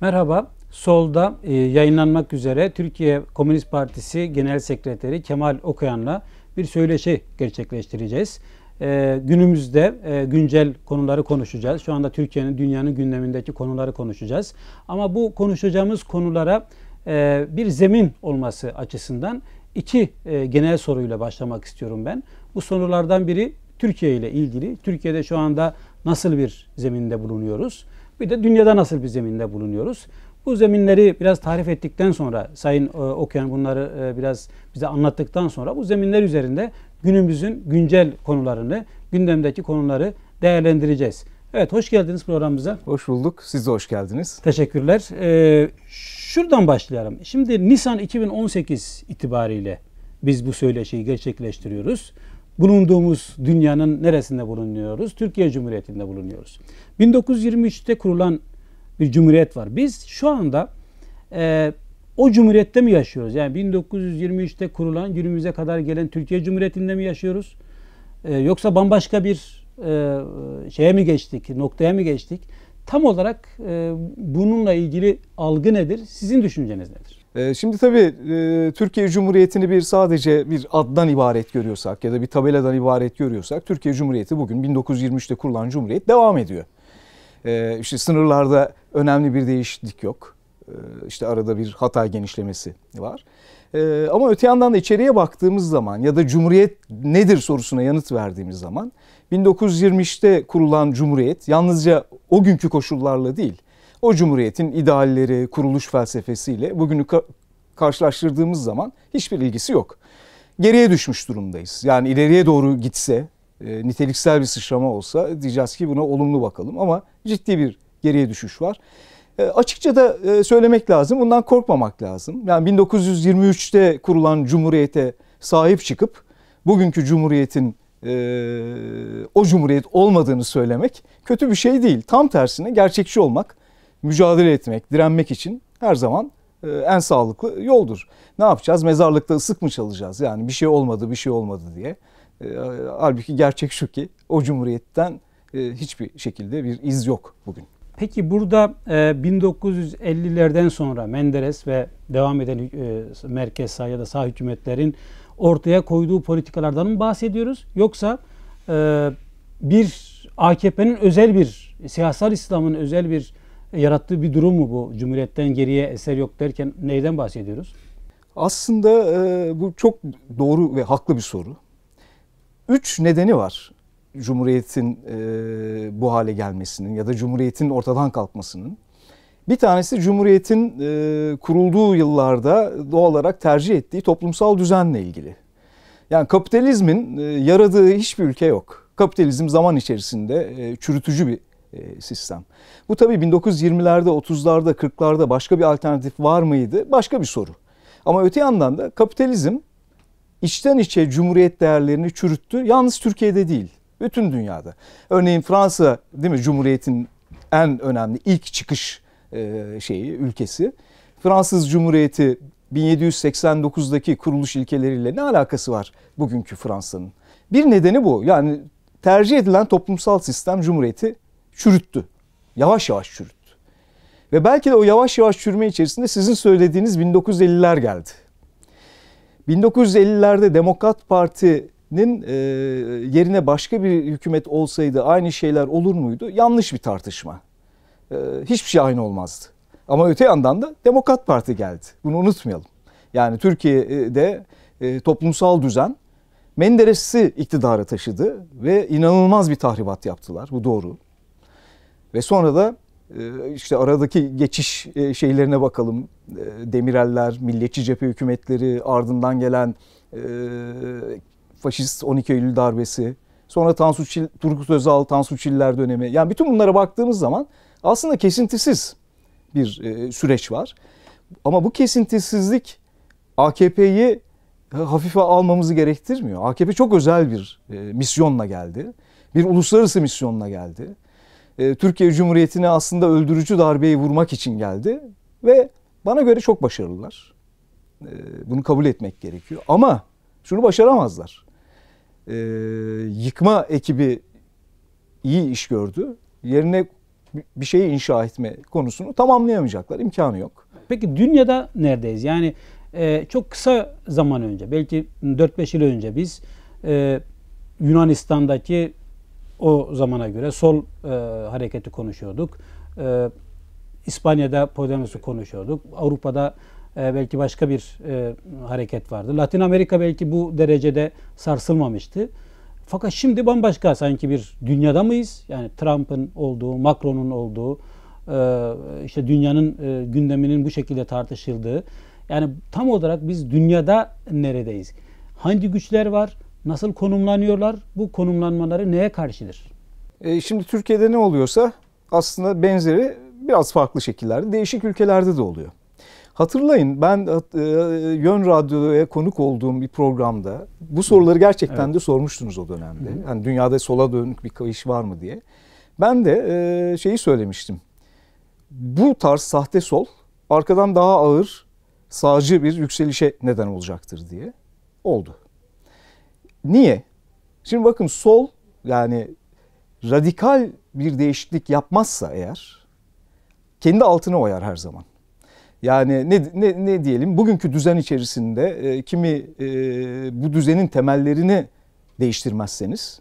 Merhaba. Sol'da e, yayınlanmak üzere Türkiye Komünist Partisi Genel Sekreteri Kemal Okuyan'la bir söyleşi gerçekleştireceğiz. E, günümüzde e, güncel konuları konuşacağız. Şu anda Türkiye'nin, dünyanın gündemindeki konuları konuşacağız. Ama bu konuşacağımız konulara e, bir zemin olması açısından iki e, genel soruyla başlamak istiyorum ben. Bu sorulardan biri Türkiye ile ilgili. Türkiye'de şu anda nasıl bir zeminde bulunuyoruz? Bir de dünyada nasıl bir zeminde bulunuyoruz? Bu zeminleri biraz tarif ettikten sonra Sayın e, Okyan bunları e, biraz bize anlattıktan sonra bu zeminler üzerinde günümüzün güncel konularını, gündemdeki konuları değerlendireceğiz. Evet hoş geldiniz programımıza. Hoş bulduk. Siz de hoş geldiniz. Teşekkürler. Ee, şuradan başlayalım. Şimdi Nisan 2018 itibariyle biz bu söyleşiyi gerçekleştiriyoruz bulunduğumuz dünyanın neresinde bulunuyoruz? Türkiye Cumhuriyeti'nde bulunuyoruz. 1923'te kurulan bir cumhuriyet var. Biz şu anda e, o cumhuriyette mi yaşıyoruz? Yani 1923'te kurulan günümüze kadar gelen Türkiye Cumhuriyeti'nde mi yaşıyoruz? E, yoksa bambaşka bir e, şeye mi geçtik, noktaya mı geçtik? Tam olarak e, bununla ilgili algı nedir? Sizin düşünceniz nedir? Ee, şimdi tabii e, Türkiye Cumhuriyeti'ni bir sadece bir addan ibaret görüyorsak ya da bir tabeladan ibaret görüyorsak Türkiye Cumhuriyeti bugün 1923'te kurulan cumhuriyet devam ediyor. Ee, işte sınırlarda önemli bir değişiklik yok. Ee, işte arada bir hata genişlemesi var. Ama öte yandan da içeriye baktığımız zaman ya da cumhuriyet nedir sorusuna yanıt verdiğimiz zaman 1923'te kurulan cumhuriyet yalnızca o günkü koşullarla değil o cumhuriyetin idealleri, kuruluş felsefesiyle bugünü ka- karşılaştırdığımız zaman hiçbir ilgisi yok. Geriye düşmüş durumdayız. Yani ileriye doğru gitse, e, niteliksel bir sıçrama olsa diyeceğiz ki buna olumlu bakalım ama ciddi bir geriye düşüş var. E, açıkça da e, söylemek lazım, bundan korkmamak lazım. Yani 1923'te kurulan cumhuriyete sahip çıkıp bugünkü cumhuriyetin e, o cumhuriyet olmadığını söylemek kötü bir şey değil. Tam tersine gerçekçi olmak, mücadele etmek, direnmek için her zaman e, en sağlıklı yoldur. Ne yapacağız? Mezarlıkta ısık mı çalacağız? Yani bir şey olmadı, bir şey olmadı diye. E, halbuki gerçek şu ki o cumhuriyetten e, hiçbir şekilde bir iz yok bugün. Peki burada 1950'lerden sonra Menderes ve devam eden merkez sağ ya da sağ hükümetlerin ortaya koyduğu politikalardan mı bahsediyoruz? Yoksa bir AKP'nin özel bir, siyasal İslam'ın özel bir yarattığı bir durum mu bu? Cumhuriyetten geriye eser yok derken neyden bahsediyoruz? Aslında e, bu çok doğru ve haklı bir soru. Üç nedeni var Cumhuriyet'in e, bu hale gelmesinin ya da Cumhuriyet'in ortadan kalkmasının. Bir tanesi Cumhuriyet'in e, kurulduğu yıllarda doğal olarak tercih ettiği toplumsal düzenle ilgili. Yani kapitalizmin e, yaradığı hiçbir ülke yok. Kapitalizm zaman içerisinde e, çürütücü bir e, sistem. Bu tabii 1920'lerde, 30'larda, 40'larda başka bir alternatif var mıydı? Başka bir soru. Ama öte yandan da kapitalizm içten içe cumhuriyet değerlerini çürüttü. Yalnız Türkiye'de değil, bütün dünyada. Örneğin Fransa değil mi cumhuriyetin en önemli ilk çıkış e, şeyi ülkesi. Fransız Cumhuriyeti 1789'daki kuruluş ilkeleriyle ne alakası var bugünkü Fransa'nın? Bir nedeni bu. Yani tercih edilen toplumsal sistem cumhuriyeti çürüttü. Yavaş yavaş çürüttü. Ve belki de o yavaş yavaş çürüme içerisinde sizin söylediğiniz 1950'ler geldi. 1950'lerde Demokrat Parti'nin e, yerine başka bir hükümet olsaydı aynı şeyler olur muydu? Yanlış bir tartışma. E, hiçbir şey aynı olmazdı. Ama öte yandan da Demokrat Parti geldi. Bunu unutmayalım. Yani Türkiye'de e, toplumsal düzen Menderes'i iktidara taşıdı ve inanılmaz bir tahribat yaptılar. Bu doğru. Ve sonra da e, işte aradaki geçiş e, şeylerine bakalım. E, Demireller, milliyetçi cephe hükümetleri, ardından gelen faşist 12 Eylül darbesi, sonra Tansu Çil, Turgut Özal, Tansu Çiller dönemi. Yani bütün bunlara baktığımız zaman aslında kesintisiz bir süreç var. Ama bu kesintisizlik AKP'yi hafife almamızı gerektirmiyor. AKP çok özel bir misyonla geldi. Bir uluslararası misyonla geldi e, Türkiye Cumhuriyeti'ne aslında öldürücü darbeyi vurmak için geldi ve bana göre çok başarılılar. E, bunu kabul etmek gerekiyor ama şunu başaramazlar. E, yıkma ekibi iyi iş gördü. Yerine bir şeyi inşa etme konusunu tamamlayamayacaklar. İmkanı yok. Peki dünyada neredeyiz? Yani çok kısa zaman önce belki 4-5 yıl önce biz Yunanistan'daki o zamana göre sol e, hareketi konuşuyorduk. E, İspanya'da Podemos'u konuşuyorduk. Avrupa'da e, belki başka bir e, hareket vardı. Latin Amerika belki bu derecede sarsılmamıştı. Fakat şimdi bambaşka sanki bir dünyada mıyız? Yani Trump'ın olduğu, Macron'un olduğu, e, işte dünyanın e, gündeminin bu şekilde tartışıldığı. Yani tam olarak biz dünyada neredeyiz? Hangi güçler var? nasıl konumlanıyorlar, bu konumlanmaları neye karşıdır? E, şimdi Türkiye'de ne oluyorsa aslında benzeri biraz farklı şekillerde değişik ülkelerde de oluyor. Hatırlayın ben e, e Yön Radyo'ya konuk olduğum bir programda bu soruları gerçekten evet. de sormuştunuz o dönemde. Hı hı. Yani dünyada sola dönük bir iş var mı diye. Ben de e, şeyi söylemiştim. Bu tarz sahte sol arkadan daha ağır sağcı bir yükselişe neden olacaktır diye oldu. Niye? Şimdi bakın sol yani radikal bir değişiklik yapmazsa eğer kendi altına oyar her zaman. Yani ne, ne, ne diyelim bugünkü düzen içerisinde e, kimi e, bu düzenin temellerini değiştirmezseniz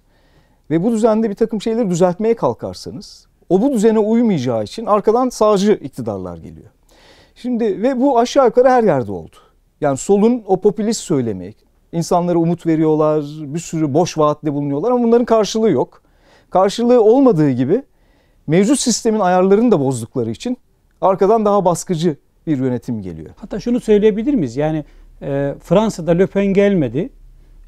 ve bu düzende bir takım şeyleri düzeltmeye kalkarsanız o bu düzene uymayacağı için arkadan sağcı iktidarlar geliyor. Şimdi ve bu aşağı yukarı her yerde oldu. Yani solun o popülist söylemi, insanlara umut veriyorlar, bir sürü boş vaatle bulunuyorlar ama bunların karşılığı yok. Karşılığı olmadığı gibi mevcut sistemin ayarlarını da bozdukları için arkadan daha baskıcı bir yönetim geliyor. Hatta şunu söyleyebilir miyiz? Yani e, Fransa'da Le Pen gelmedi.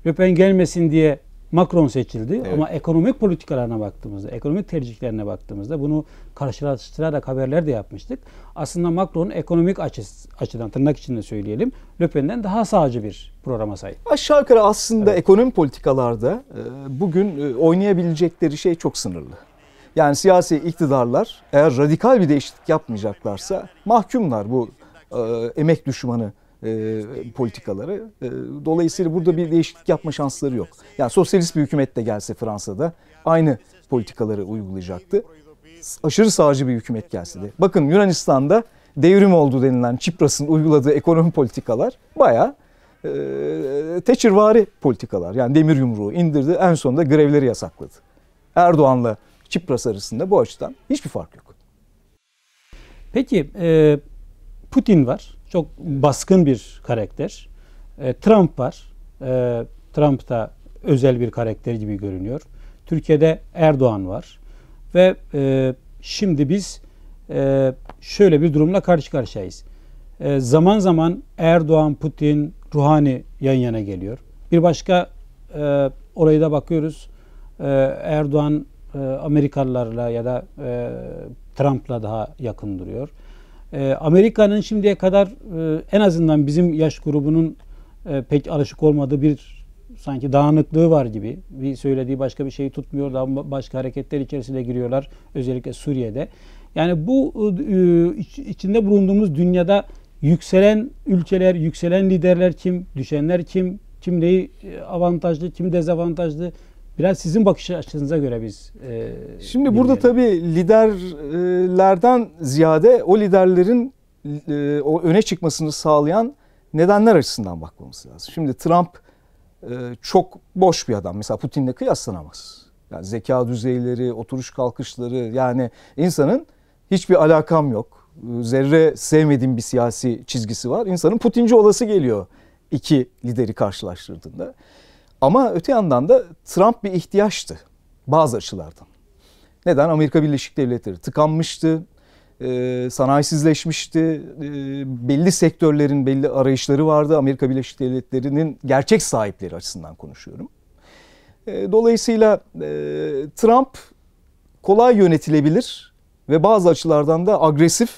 Le Pen gelmesin diye Macron seçildi evet. ama ekonomik politikalarına baktığımızda, ekonomik tercihlerine baktığımızda bunu karşılaştırarak haberler de yapmıştık. Aslında Macron ekonomik açıs, açıdan tırnak içinde söyleyelim Le Pen'den daha sağcı bir programa sahip. Aşağı yukarı aslında evet. ekonomi politikalarda e, bugün e, oynayabilecekleri şey çok sınırlı. Yani siyasi iktidarlar eğer radikal bir değişiklik yapmayacaklarsa mahkumlar bu e, emek düşmanı e, politikaları. E, dolayısıyla burada bir değişiklik yapma şansları yok. Yani sosyalist bir hükümet de gelse Fransa'da aynı politikaları uygulayacaktı. Aşırı sağcı bir hükümet gelse de. Bakın Yunanistan'da devrim oldu denilen Çipras'ın uyguladığı ekonomi politikalar bayağı e, politikalar. Yani demir yumruğu indirdi en sonunda grevleri yasakladı. Erdoğan'la Çipras arasında bu açıdan hiçbir fark yok. Peki e, Putin var çok baskın bir karakter. E, Trump var. E, Trump da özel bir karakter gibi görünüyor. Türkiye'de Erdoğan var. Ve e, şimdi biz e, şöyle bir durumla karşı karşıyayız. E, zaman zaman Erdoğan, Putin, Ruhani yan yana geliyor. Bir başka e, orayı da bakıyoruz. E, Erdoğan e, Amerikalılarla ya da e, Trump'la daha yakın duruyor. Ee, Amerika'nın şimdiye kadar e, en azından bizim yaş grubunun e, pek alışık olmadığı bir sanki dağınıklığı var gibi. Bir söylediği başka bir şeyi tutmuyor da başka hareketler içerisinde giriyorlar özellikle Suriye'de. Yani bu e, içinde bulunduğumuz dünyada yükselen ülkeler, yükselen liderler kim, düşenler kim, kim neyi avantajlı, kim dezavantajlı, Biraz sizin bakış açınıza göre biz. E, Şimdi burada diyelim. tabii liderlerden ziyade o liderlerin e, o öne çıkmasını sağlayan nedenler açısından bakmamız lazım. Şimdi Trump e, çok boş bir adam. Mesela Putin'le kıyaslanamaz. Yani zeka düzeyleri, oturuş kalkışları yani insanın hiçbir alakam yok. Zerre sevmediğim bir siyasi çizgisi var. İnsanın Putinci olası geliyor iki lideri karşılaştırdığında. Ama öte yandan da Trump bir ihtiyaçtı bazı açılardan. Neden? Amerika Birleşik Devletleri tıkanmıştı, e, sanayisizleşmişti, e, belli sektörlerin belli arayışları vardı. Amerika Birleşik Devletleri'nin gerçek sahipleri açısından konuşuyorum. E, dolayısıyla e, Trump kolay yönetilebilir ve bazı açılardan da agresif,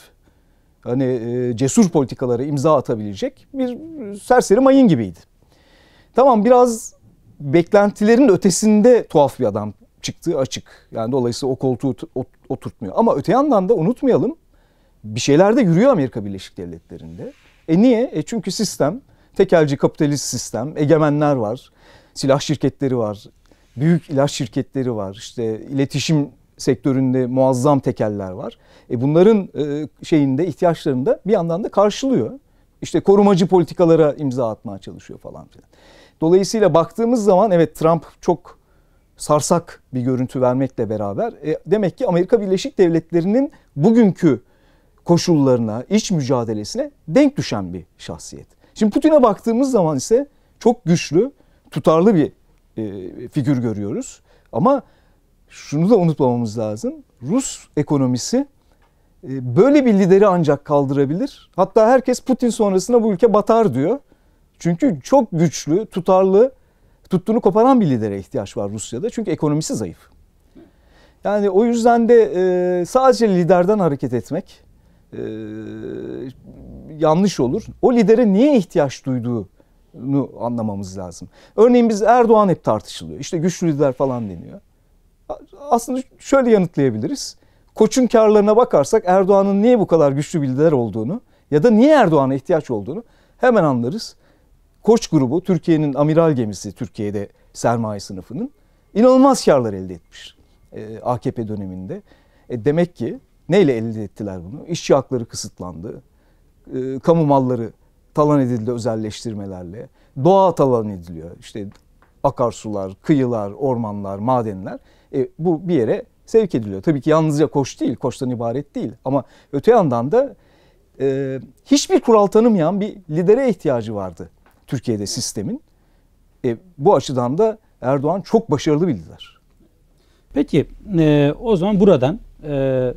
hani e, cesur politikalara imza atabilecek bir serseri mayın gibiydi. Tamam biraz beklentilerin ötesinde tuhaf bir adam çıktığı açık. Yani dolayısıyla o koltuğu oturtmuyor. Ama öte yandan da unutmayalım bir şeyler de yürüyor Amerika Birleşik Devletleri'nde. E niye? E çünkü sistem tekelci kapitalist sistem, egemenler var, silah şirketleri var, büyük ilaç şirketleri var, işte iletişim sektöründe muazzam tekeller var. E bunların e, şeyinde ihtiyaçlarında bir yandan da karşılıyor. İşte korumacı politikalara imza atmaya çalışıyor falan filan. Dolayısıyla baktığımız zaman evet Trump çok sarsak bir görüntü vermekle beraber e, demek ki Amerika Birleşik Devletleri'nin bugünkü koşullarına, iç mücadelesine denk düşen bir şahsiyet. Şimdi Putin'e baktığımız zaman ise çok güçlü, tutarlı bir e, figür görüyoruz. Ama şunu da unutmamamız lazım. Rus ekonomisi e, böyle bir lideri ancak kaldırabilir. Hatta herkes Putin sonrasında bu ülke batar diyor. Çünkü çok güçlü, tutarlı, tuttuğunu koparan bir lidere ihtiyaç var Rusya'da. Çünkü ekonomisi zayıf. Yani o yüzden de e, sadece liderden hareket etmek e, yanlış olur. O lidere niye ihtiyaç duyduğunu anlamamız lazım. Örneğin biz Erdoğan hep tartışılıyor. İşte güçlü lider falan deniyor. Aslında şöyle yanıtlayabiliriz. Koç'un karlarına bakarsak Erdoğan'ın niye bu kadar güçlü bir lider olduğunu ya da niye Erdoğan'a ihtiyaç olduğunu hemen anlarız. Koç grubu Türkiye'nin amiral gemisi Türkiye'de sermaye sınıfının inanılmaz karlar elde etmiş e, AKP döneminde. E, demek ki neyle elde ettiler bunu? İşçi hakları kısıtlandı, e, kamu malları talan edildi özelleştirmelerle, doğa talan ediliyor. İşte akarsular, kıyılar, ormanlar, madenler e, bu bir yere sevk ediliyor. Tabii ki yalnızca koç değil, koçtan ibaret değil ama öte yandan da e, hiçbir kural tanımayan bir lidere ihtiyacı vardı Türkiye'de sistemin. E, bu açıdan da Erdoğan çok başarılı bir lider. Peki e, o zaman buradan e,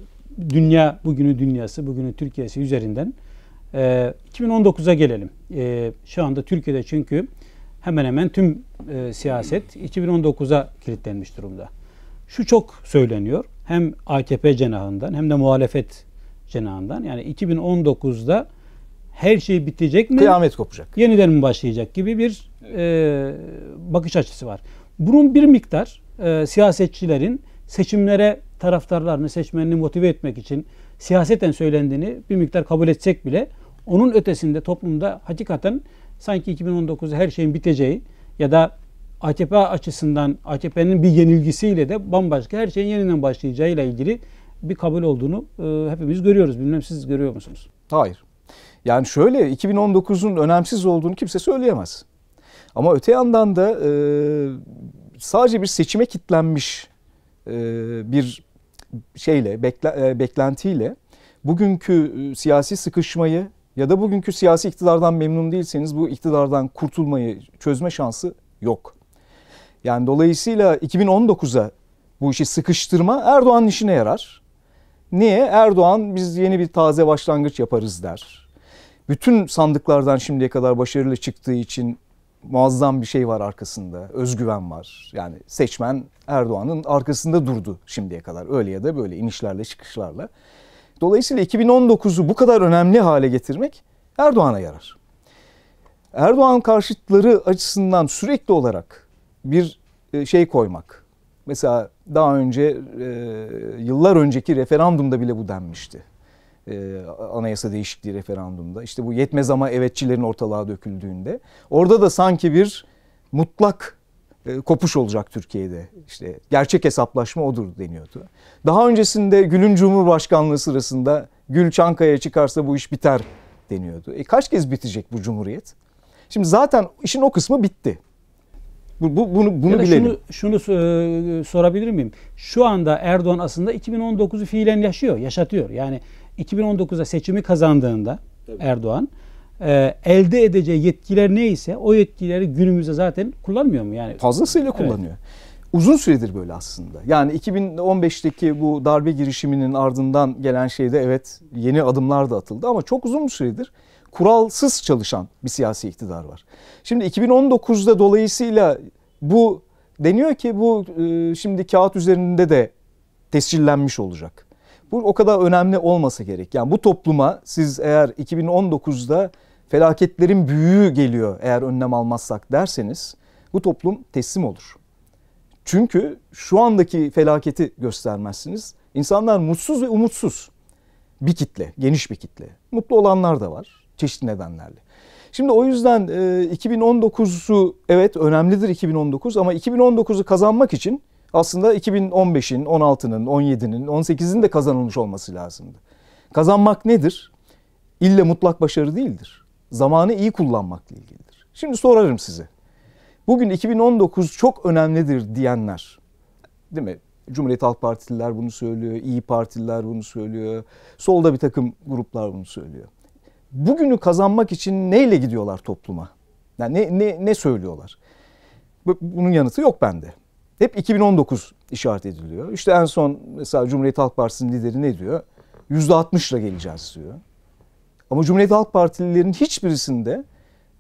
dünya bugünü dünyası, bugünü Türkiye'si üzerinden e, 2019'a gelelim. E, şu anda Türkiye'de çünkü hemen hemen tüm e, siyaset 2019'a kilitlenmiş durumda. Şu çok söyleniyor. Hem AKP cenahından hem de muhalefet cenahından. Yani 2019'da her şey bitecek mi? Kıyamet kopacak. Yeniden mi başlayacak gibi bir e, bakış açısı var. Bunun bir miktar e, siyasetçilerin seçimlere taraftarlarını, seçmenini motive etmek için siyaseten söylendiğini bir miktar kabul etsek bile onun ötesinde toplumda hakikaten sanki 2019'da her şeyin biteceği ya da AKP açısından AKP'nin bir yenilgisiyle de bambaşka her şeyin yeniden başlayacağıyla ilgili bir kabul olduğunu e, hepimiz görüyoruz. Bilmem siz görüyor musunuz? Hayır. Yani şöyle 2019'un önemsiz olduğunu kimse söyleyemez. Ama öte yandan da e, sadece bir seçime kitlenmiş e, bir şeyle, bekle, e, beklentiyle bugünkü e, siyasi sıkışmayı ya da bugünkü siyasi iktidardan memnun değilseniz bu iktidardan kurtulmayı çözme şansı yok. Yani dolayısıyla 2019'a bu işi sıkıştırma Erdoğan'ın işine yarar. Niye? Erdoğan biz yeni bir taze başlangıç yaparız der bütün sandıklardan şimdiye kadar başarılı çıktığı için muazzam bir şey var arkasında. Özgüven var. Yani seçmen Erdoğan'ın arkasında durdu şimdiye kadar. Öyle ya da böyle inişlerle çıkışlarla. Dolayısıyla 2019'u bu kadar önemli hale getirmek Erdoğan'a yarar. Erdoğan karşıtları açısından sürekli olarak bir e, şey koymak. Mesela daha önce e, yıllar önceki referandumda bile bu denmişti e, anayasa değişikliği referandumda. İşte bu yetmez ama evetçilerin ortalığa döküldüğünde. Orada da sanki bir mutlak e, kopuş olacak Türkiye'de. İşte gerçek hesaplaşma odur deniyordu. Daha öncesinde Gül'ün Cumhurbaşkanlığı sırasında Gül Çankaya çıkarsa bu iş biter deniyordu. E kaç kez bitecek bu cumhuriyet? Şimdi zaten işin o kısmı bitti. Bu, bu, bunu bunu ya bilelim. Şunu, şunu e, sorabilir miyim? Şu anda Erdoğan aslında 2019'u fiilen yaşıyor, yaşatıyor. Yani 2019'da seçimi kazandığında Tabii. Erdoğan e, elde edeceği yetkiler neyse o yetkileri günümüzde zaten kullanmıyor mu? Yani fazlasıyla kullanıyor. Evet. Uzun süredir böyle aslında. Yani 2015'teki bu darbe girişiminin ardından gelen şeyde evet yeni adımlar da atıldı ama çok uzun süredir kuralsız çalışan bir siyasi iktidar var. Şimdi 2019'da dolayısıyla bu deniyor ki bu e, şimdi kağıt üzerinde de tescillenmiş olacak. Bu o kadar önemli olmasa gerek. Yani bu topluma siz eğer 2019'da felaketlerin büyüğü geliyor eğer önlem almazsak derseniz bu toplum teslim olur. Çünkü şu andaki felaketi göstermezsiniz. İnsanlar mutsuz ve umutsuz bir kitle, geniş bir kitle. Mutlu olanlar da var çeşitli nedenlerle. Şimdi o yüzden 2019'u e, evet önemlidir 2019 ama 2019'u kazanmak için aslında 2015'in, 16'nın, 17'nin, 18'in de kazanılmış olması lazımdı. Kazanmak nedir? İlle mutlak başarı değildir. Zamanı iyi kullanmakla ilgilidir. Şimdi sorarım size. Bugün 2019 çok önemlidir diyenler, değil mi? Cumhuriyet Halk Partililer bunu söylüyor, İyi Partililer bunu söylüyor, solda bir takım gruplar bunu söylüyor. Bugünü kazanmak için neyle gidiyorlar topluma? Yani ne, ne, ne söylüyorlar? Bunun yanıtı yok bende hep 2019 işaret ediliyor. İşte en son mesela Cumhuriyet Halk Partisi'nin lideri ne diyor? %60'la geleceğiz diyor. Ama Cumhuriyet Halk Partililerin hiçbirisinde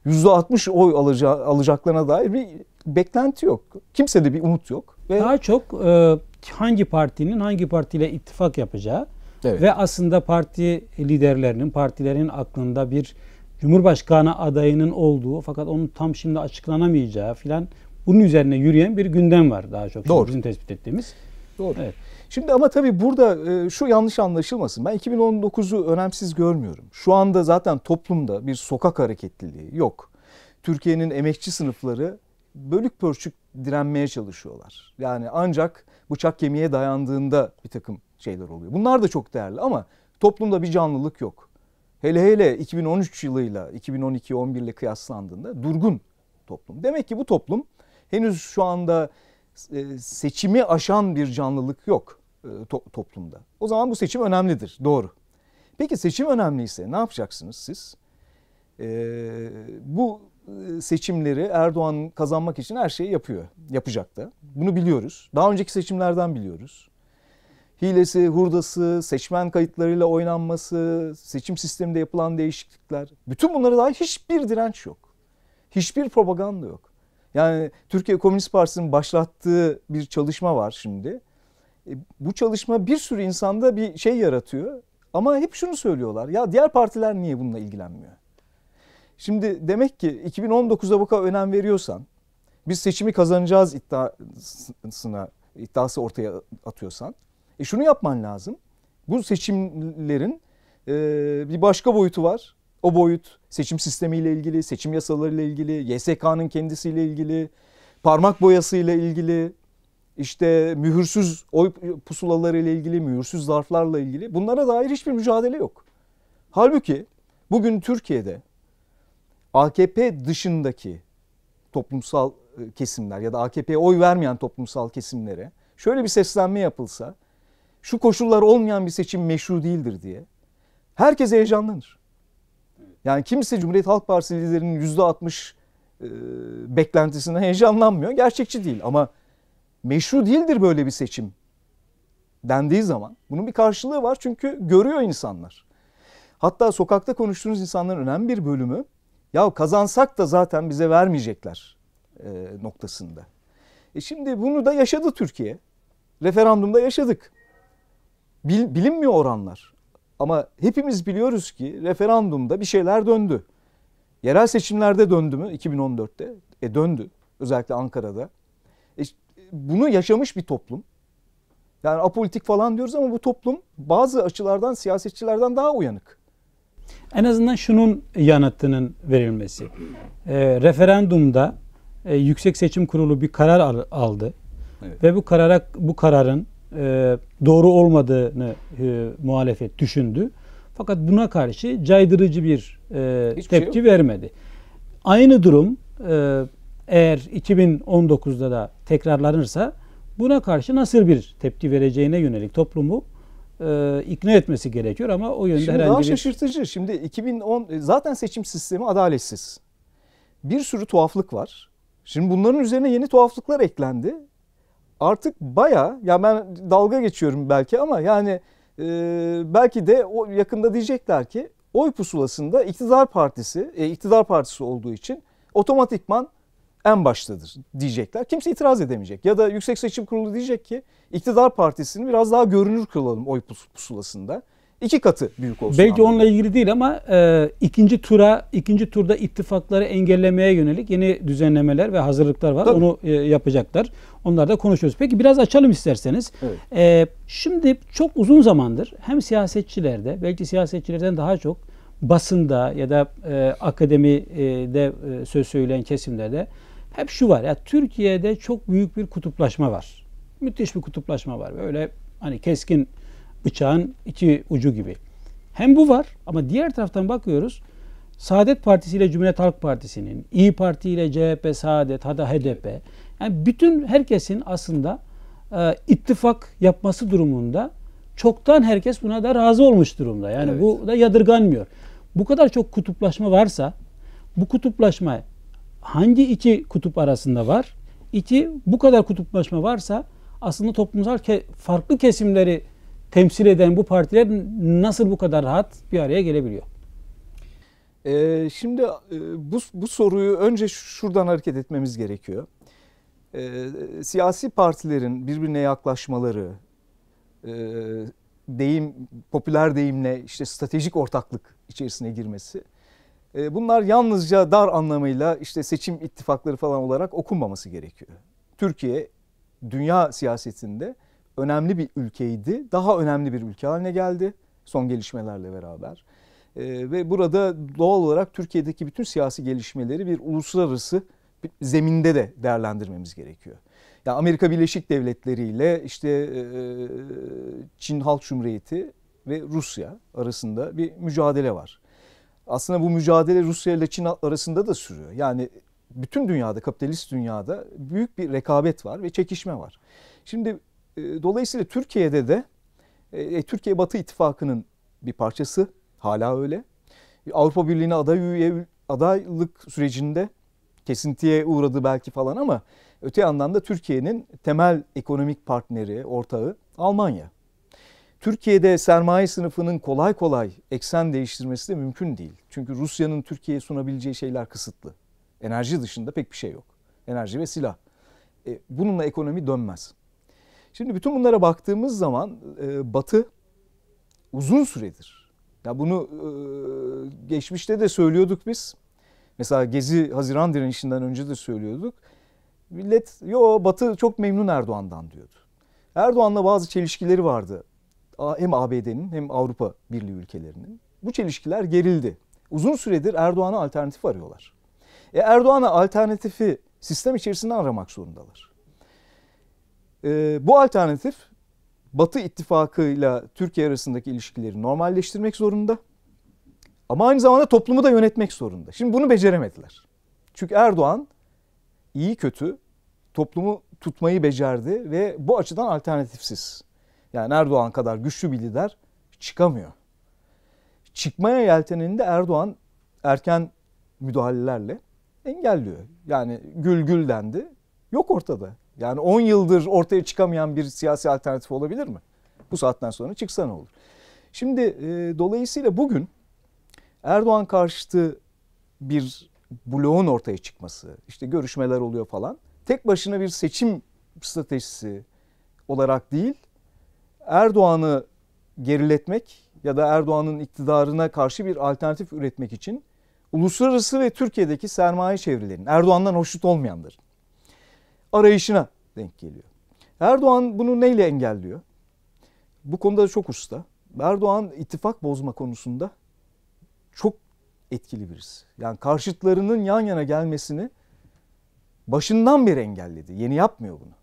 %60 oy alacağı, alacaklarına dair bir beklenti yok. Kimsede bir umut yok. Ve Daha çok e, hangi partinin hangi partiyle ittifak yapacağı evet. ve aslında parti liderlerinin, partilerin aklında bir Cumhurbaşkanı adayının olduğu fakat onun tam şimdi açıklanamayacağı filan bunun üzerine yürüyen bir gündem var daha çok. Doğru. Bizim tespit ettiğimiz. Doğru. Evet. Şimdi ama tabii burada e, şu yanlış anlaşılmasın. Ben 2019'u önemsiz görmüyorum. Şu anda zaten toplumda bir sokak hareketliliği yok. Türkiye'nin emekçi sınıfları bölük pörçük direnmeye çalışıyorlar. Yani ancak bıçak kemiğe dayandığında bir takım şeyler oluyor. Bunlar da çok değerli ama toplumda bir canlılık yok. Hele hele 2013 yılıyla 2012-11 ile kıyaslandığında durgun toplum. Demek ki bu toplum henüz şu anda e, seçimi aşan bir canlılık yok e, toplumda. O zaman bu seçim önemlidir, doğru. Peki seçim önemliyse ne yapacaksınız siz? E, bu seçimleri Erdoğan kazanmak için her şeyi yapıyor, yapacak da. Bunu biliyoruz. Daha önceki seçimlerden biliyoruz hilesi, hurdası, seçmen kayıtlarıyla oynanması, seçim sisteminde yapılan değişiklikler. Bütün bunlara dair hiçbir direnç yok. Hiçbir propaganda yok. Yani Türkiye Komünist Partisi'nin başlattığı bir çalışma var şimdi. E, bu çalışma bir sürü insanda bir şey yaratıyor. Ama hep şunu söylüyorlar. Ya diğer partiler niye bununla ilgilenmiyor? Şimdi demek ki 2019'a bu kadar önem veriyorsan, biz seçimi kazanacağız iddiasına, iddiası ortaya atıyorsan, e şunu yapman lazım. Bu seçimlerin e, bir başka boyutu var. O boyut seçim sistemiyle ilgili, seçim yasalarıyla ilgili, YSK'nın kendisiyle ilgili, parmak boyasıyla ilgili, işte mühürsüz oy pusulaları ile ilgili, mühürsüz zarflarla ilgili bunlara dair hiçbir mücadele yok. Halbuki bugün Türkiye'de AKP dışındaki toplumsal e, kesimler ya da AKP'ye oy vermeyen toplumsal kesimlere şöyle bir seslenme yapılsa şu koşullar olmayan bir seçim meşru değildir diye herkes heyecanlanır. Yani kimse Cumhuriyet Halk Partisi liderinin yüzde altmış e, beklentisine heyecanlanmıyor. Gerçekçi değil ama meşru değildir böyle bir seçim dendiği zaman bunun bir karşılığı var çünkü görüyor insanlar. Hatta sokakta konuştuğunuz insanların önemli bir bölümü ya kazansak da zaten bize vermeyecekler e, noktasında. E şimdi bunu da yaşadı Türkiye. Referandumda yaşadık. Bil, bilinmiyor oranlar. Ama hepimiz biliyoruz ki referandumda bir şeyler döndü. Yerel seçimlerde döndü mü 2014'te? E döndü. Özellikle Ankara'da. E, bunu yaşamış bir toplum. Yani apolitik falan diyoruz ama bu toplum bazı açılardan siyasetçilerden daha uyanık. En azından şunun yanıtının verilmesi. E, referandumda e, Yüksek Seçim Kurulu bir karar aldı. Evet. Ve bu karara bu kararın e, doğru olmadığını e, muhalefet düşündü. Fakat buna karşı caydırıcı bir e, şey tepki şey vermedi. Aynı durum e, eğer 2019'da da tekrarlanırsa buna karşı nasıl bir tepki vereceğine yönelik toplumu e, ikna etmesi gerekiyor ama o yönde Şimdi herhangi daha bir... şaşırtıcı. Şimdi 2010 e, zaten seçim sistemi adaletsiz. Bir sürü tuhaflık var. Şimdi bunların üzerine yeni tuhaflıklar eklendi artık baya ya ben dalga geçiyorum belki ama yani e, belki de o yakında diyecekler ki oy pusulasında iktidar partisi e, iktidar partisi olduğu için otomatikman en baştadır diyecekler. Kimse itiraz edemeyecek. Ya da Yüksek Seçim Kurulu diyecek ki iktidar partisini biraz daha görünür kılalım oy pusulasında iki katı büyük olsun. Belki anladım. onunla ilgili değil ama e, ikinci tura ikinci turda ittifakları engellemeye yönelik yeni düzenlemeler ve hazırlıklar var. Tabii. Onu e, yapacaklar. Onlar da konuşuyoruz. Peki biraz açalım isterseniz. Evet. E, şimdi çok uzun zamandır hem siyasetçilerde belki siyasetçilerden daha çok basında ya da e, akademide e, söz söyleyen kesimlerde hep şu var. Ya Türkiye'de çok büyük bir kutuplaşma var. Müthiş bir kutuplaşma var. Böyle hani keskin bıçağın iki ucu gibi. Hem bu var ama diğer taraftan bakıyoruz. Saadet Partisi ile Cumhuriyet Halk Partisi'nin, İyi Parti ile CHP, Saadet, hatta HDP. Yani bütün herkesin aslında e, ittifak yapması durumunda çoktan herkes buna da razı olmuş durumda. Yani evet. bu da yadırganmıyor. Bu kadar çok kutuplaşma varsa bu kutuplaşma hangi iki kutup arasında var? İki bu kadar kutuplaşma varsa aslında toplumsal ke- farklı kesimleri temsil eden bu partiler nasıl bu kadar rahat bir araya gelebiliyor? Ee, şimdi e, bu, bu soruyu önce şuradan hareket etmemiz gerekiyor. Ee, siyasi partilerin birbirine yaklaşmaları, e, deyim popüler deyimle işte stratejik ortaklık içerisine girmesi. E, bunlar yalnızca dar anlamıyla işte seçim ittifakları falan olarak okunmaması gerekiyor. Türkiye dünya siyasetinde önemli bir ülkeydi. Daha önemli bir ülke haline geldi son gelişmelerle beraber. E, ve burada doğal olarak Türkiye'deki bütün siyasi gelişmeleri bir uluslararası bir zeminde de değerlendirmemiz gerekiyor. Ya yani Amerika Birleşik Devletleri ile işte e, e, Çin Halk Cumhuriyeti ve Rusya arasında bir mücadele var. Aslında bu mücadele Rusya ile Çin arasında da sürüyor. Yani bütün dünyada, kapitalist dünyada büyük bir rekabet var ve çekişme var. Şimdi ee, dolayısıyla Türkiye'de de e, e, Türkiye Batı İttifakı'nın bir parçası hala öyle. Avrupa Birliği'ne aday üye, adaylık sürecinde kesintiye uğradı belki falan ama öte yandan da Türkiye'nin temel ekonomik partneri, ortağı Almanya. Türkiye'de sermaye sınıfının kolay kolay eksen değiştirmesi de mümkün değil. Çünkü Rusya'nın Türkiye'ye sunabileceği şeyler kısıtlı. Enerji dışında pek bir şey yok. Enerji ve silah. E, bununla ekonomi dönmez. Şimdi bütün bunlara baktığımız zaman e, Batı uzun süredir. Ya bunu e, geçmişte de söylüyorduk biz. Mesela Gezi Haziran direnişinden önce de söylüyorduk. Millet yo Batı çok memnun Erdoğan'dan diyordu. Erdoğan'la bazı çelişkileri vardı. Hem ABD'nin hem Avrupa Birliği ülkelerinin. Bu çelişkiler gerildi. Uzun süredir Erdoğan'a alternatif arıyorlar. E Erdoğan'a alternatifi sistem içerisinde aramak zorundalar. E, bu alternatif Batı ittifakıyla Türkiye arasındaki ilişkileri normalleştirmek zorunda. Ama aynı zamanda toplumu da yönetmek zorunda. Şimdi bunu beceremediler. Çünkü Erdoğan iyi kötü toplumu tutmayı becerdi ve bu açıdan alternatifsiz. Yani Erdoğan kadar güçlü bir lider çıkamıyor. Çıkmaya yelteninde Erdoğan erken müdahalelerle engelliyor. Yani gül gül dendi. Yok ortada. Yani 10 yıldır ortaya çıkamayan bir siyasi alternatif olabilir mi? Bu saatten sonra çıksa ne olur? Şimdi e, dolayısıyla bugün Erdoğan karşıtı bir bloğun ortaya çıkması, işte görüşmeler oluyor falan. Tek başına bir seçim stratejisi olarak değil, Erdoğan'ı geriletmek ya da Erdoğan'ın iktidarına karşı bir alternatif üretmek için uluslararası ve Türkiye'deki sermaye çevrelerinin, Erdoğan'dan hoşnut olmayanların arayışına denk geliyor. Erdoğan bunu neyle engelliyor? Bu konuda çok usta. Erdoğan ittifak bozma konusunda çok etkili birisi. Yani karşıtlarının yan yana gelmesini başından beri engelledi. Yeni yapmıyor bunu.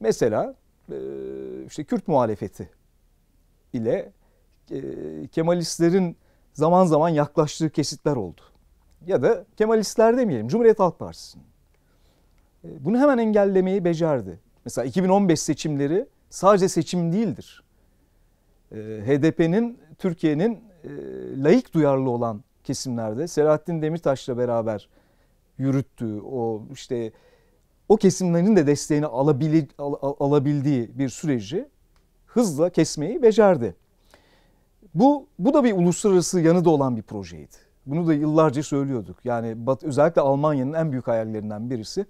Mesela e, işte Kürt muhalefeti ile e, Kemalistlerin zaman zaman yaklaştığı kesitler oldu. Ya da Kemalistler demeyelim, Cumhuriyet Halk Partisi'nin. E, bunu hemen engellemeyi becerdi. Mesela 2015 seçimleri sadece seçim değildir. E, HDP'nin, Türkiye'nin e, layık duyarlı olan kesimlerde Selahattin Demirtaş'la beraber yürüttüğü o işte o kesimlerin de desteğini alabili, al, alabildiği bir süreci hızla kesmeyi becerdi. Bu bu da bir uluslararası yanı da olan bir projeydi. Bunu da yıllarca söylüyorduk. Yani özellikle Almanya'nın en büyük hayallerinden birisi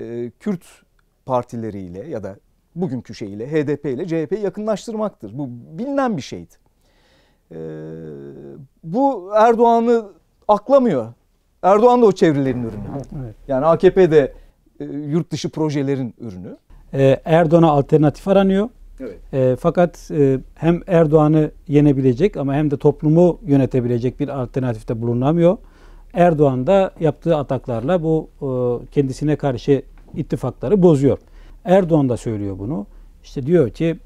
e, Kürt partileriyle ya da bugünkü şeyiyle HDP ile CHP'yi yakınlaştırmaktır. Bu bilinen bir şeydi. E, bu Erdoğan'ı aklamıyor. Erdoğan da o çevrelerin ürünü. Yani AKP de e, yurt dışı projelerin ürünü. Erdoğan'a alternatif aranıyor. Evet. E, fakat e, hem Erdoğan'ı yenebilecek ama hem de toplumu yönetebilecek bir alternatifte bulunamıyor. Erdoğan da yaptığı ataklarla bu e, kendisine karşı ittifakları bozuyor. Erdoğan da söylüyor bunu. İşte diyor ki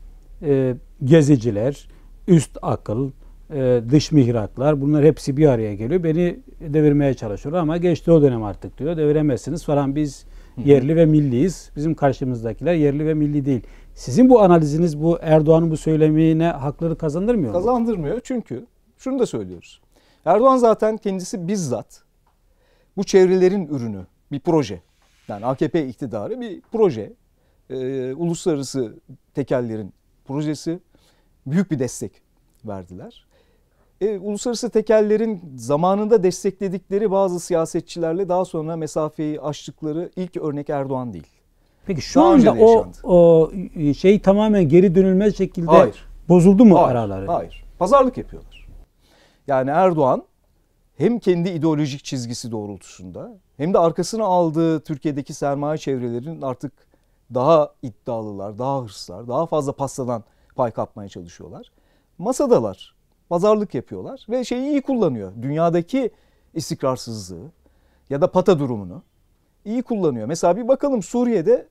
e, geziciler, üst akıl, e, dış mihraklar bunlar hepsi bir araya geliyor. Beni devirmeye çalışıyor ama geçti o dönem artık diyor. Deviremezsiniz falan biz yerli ve milliyiz. Bizim karşımızdakiler yerli ve milli değil. Sizin bu analiziniz bu Erdoğan'ın bu söylemine hakları kazandırmıyor mu? Kazandırmıyor çünkü şunu da söylüyoruz. Erdoğan zaten kendisi bizzat bu çevrelerin ürünü, bir proje yani AKP iktidarı bir proje. E, uluslararası tekellerin projesi. Büyük bir destek verdiler. E, uluslararası tekellerin zamanında destekledikleri bazı siyasetçilerle daha sonra mesafeyi açtıkları ilk örnek Erdoğan değil. Peki şu daha anda o, o şey tamamen geri dönülmez şekilde hayır. bozuldu mu hayır, araları? Hayır. Pazarlık yapıyorlar. Yani Erdoğan hem kendi ideolojik çizgisi doğrultusunda hem de arkasına aldığı Türkiye'deki sermaye çevrelerinin artık daha iddialılar, daha hırslar, daha fazla pastadan pay kapmaya çalışıyorlar. Masadalar, pazarlık yapıyorlar ve şeyi iyi kullanıyor. Dünyadaki istikrarsızlığı ya da pata durumunu iyi kullanıyor. Mesela bir bakalım Suriye'de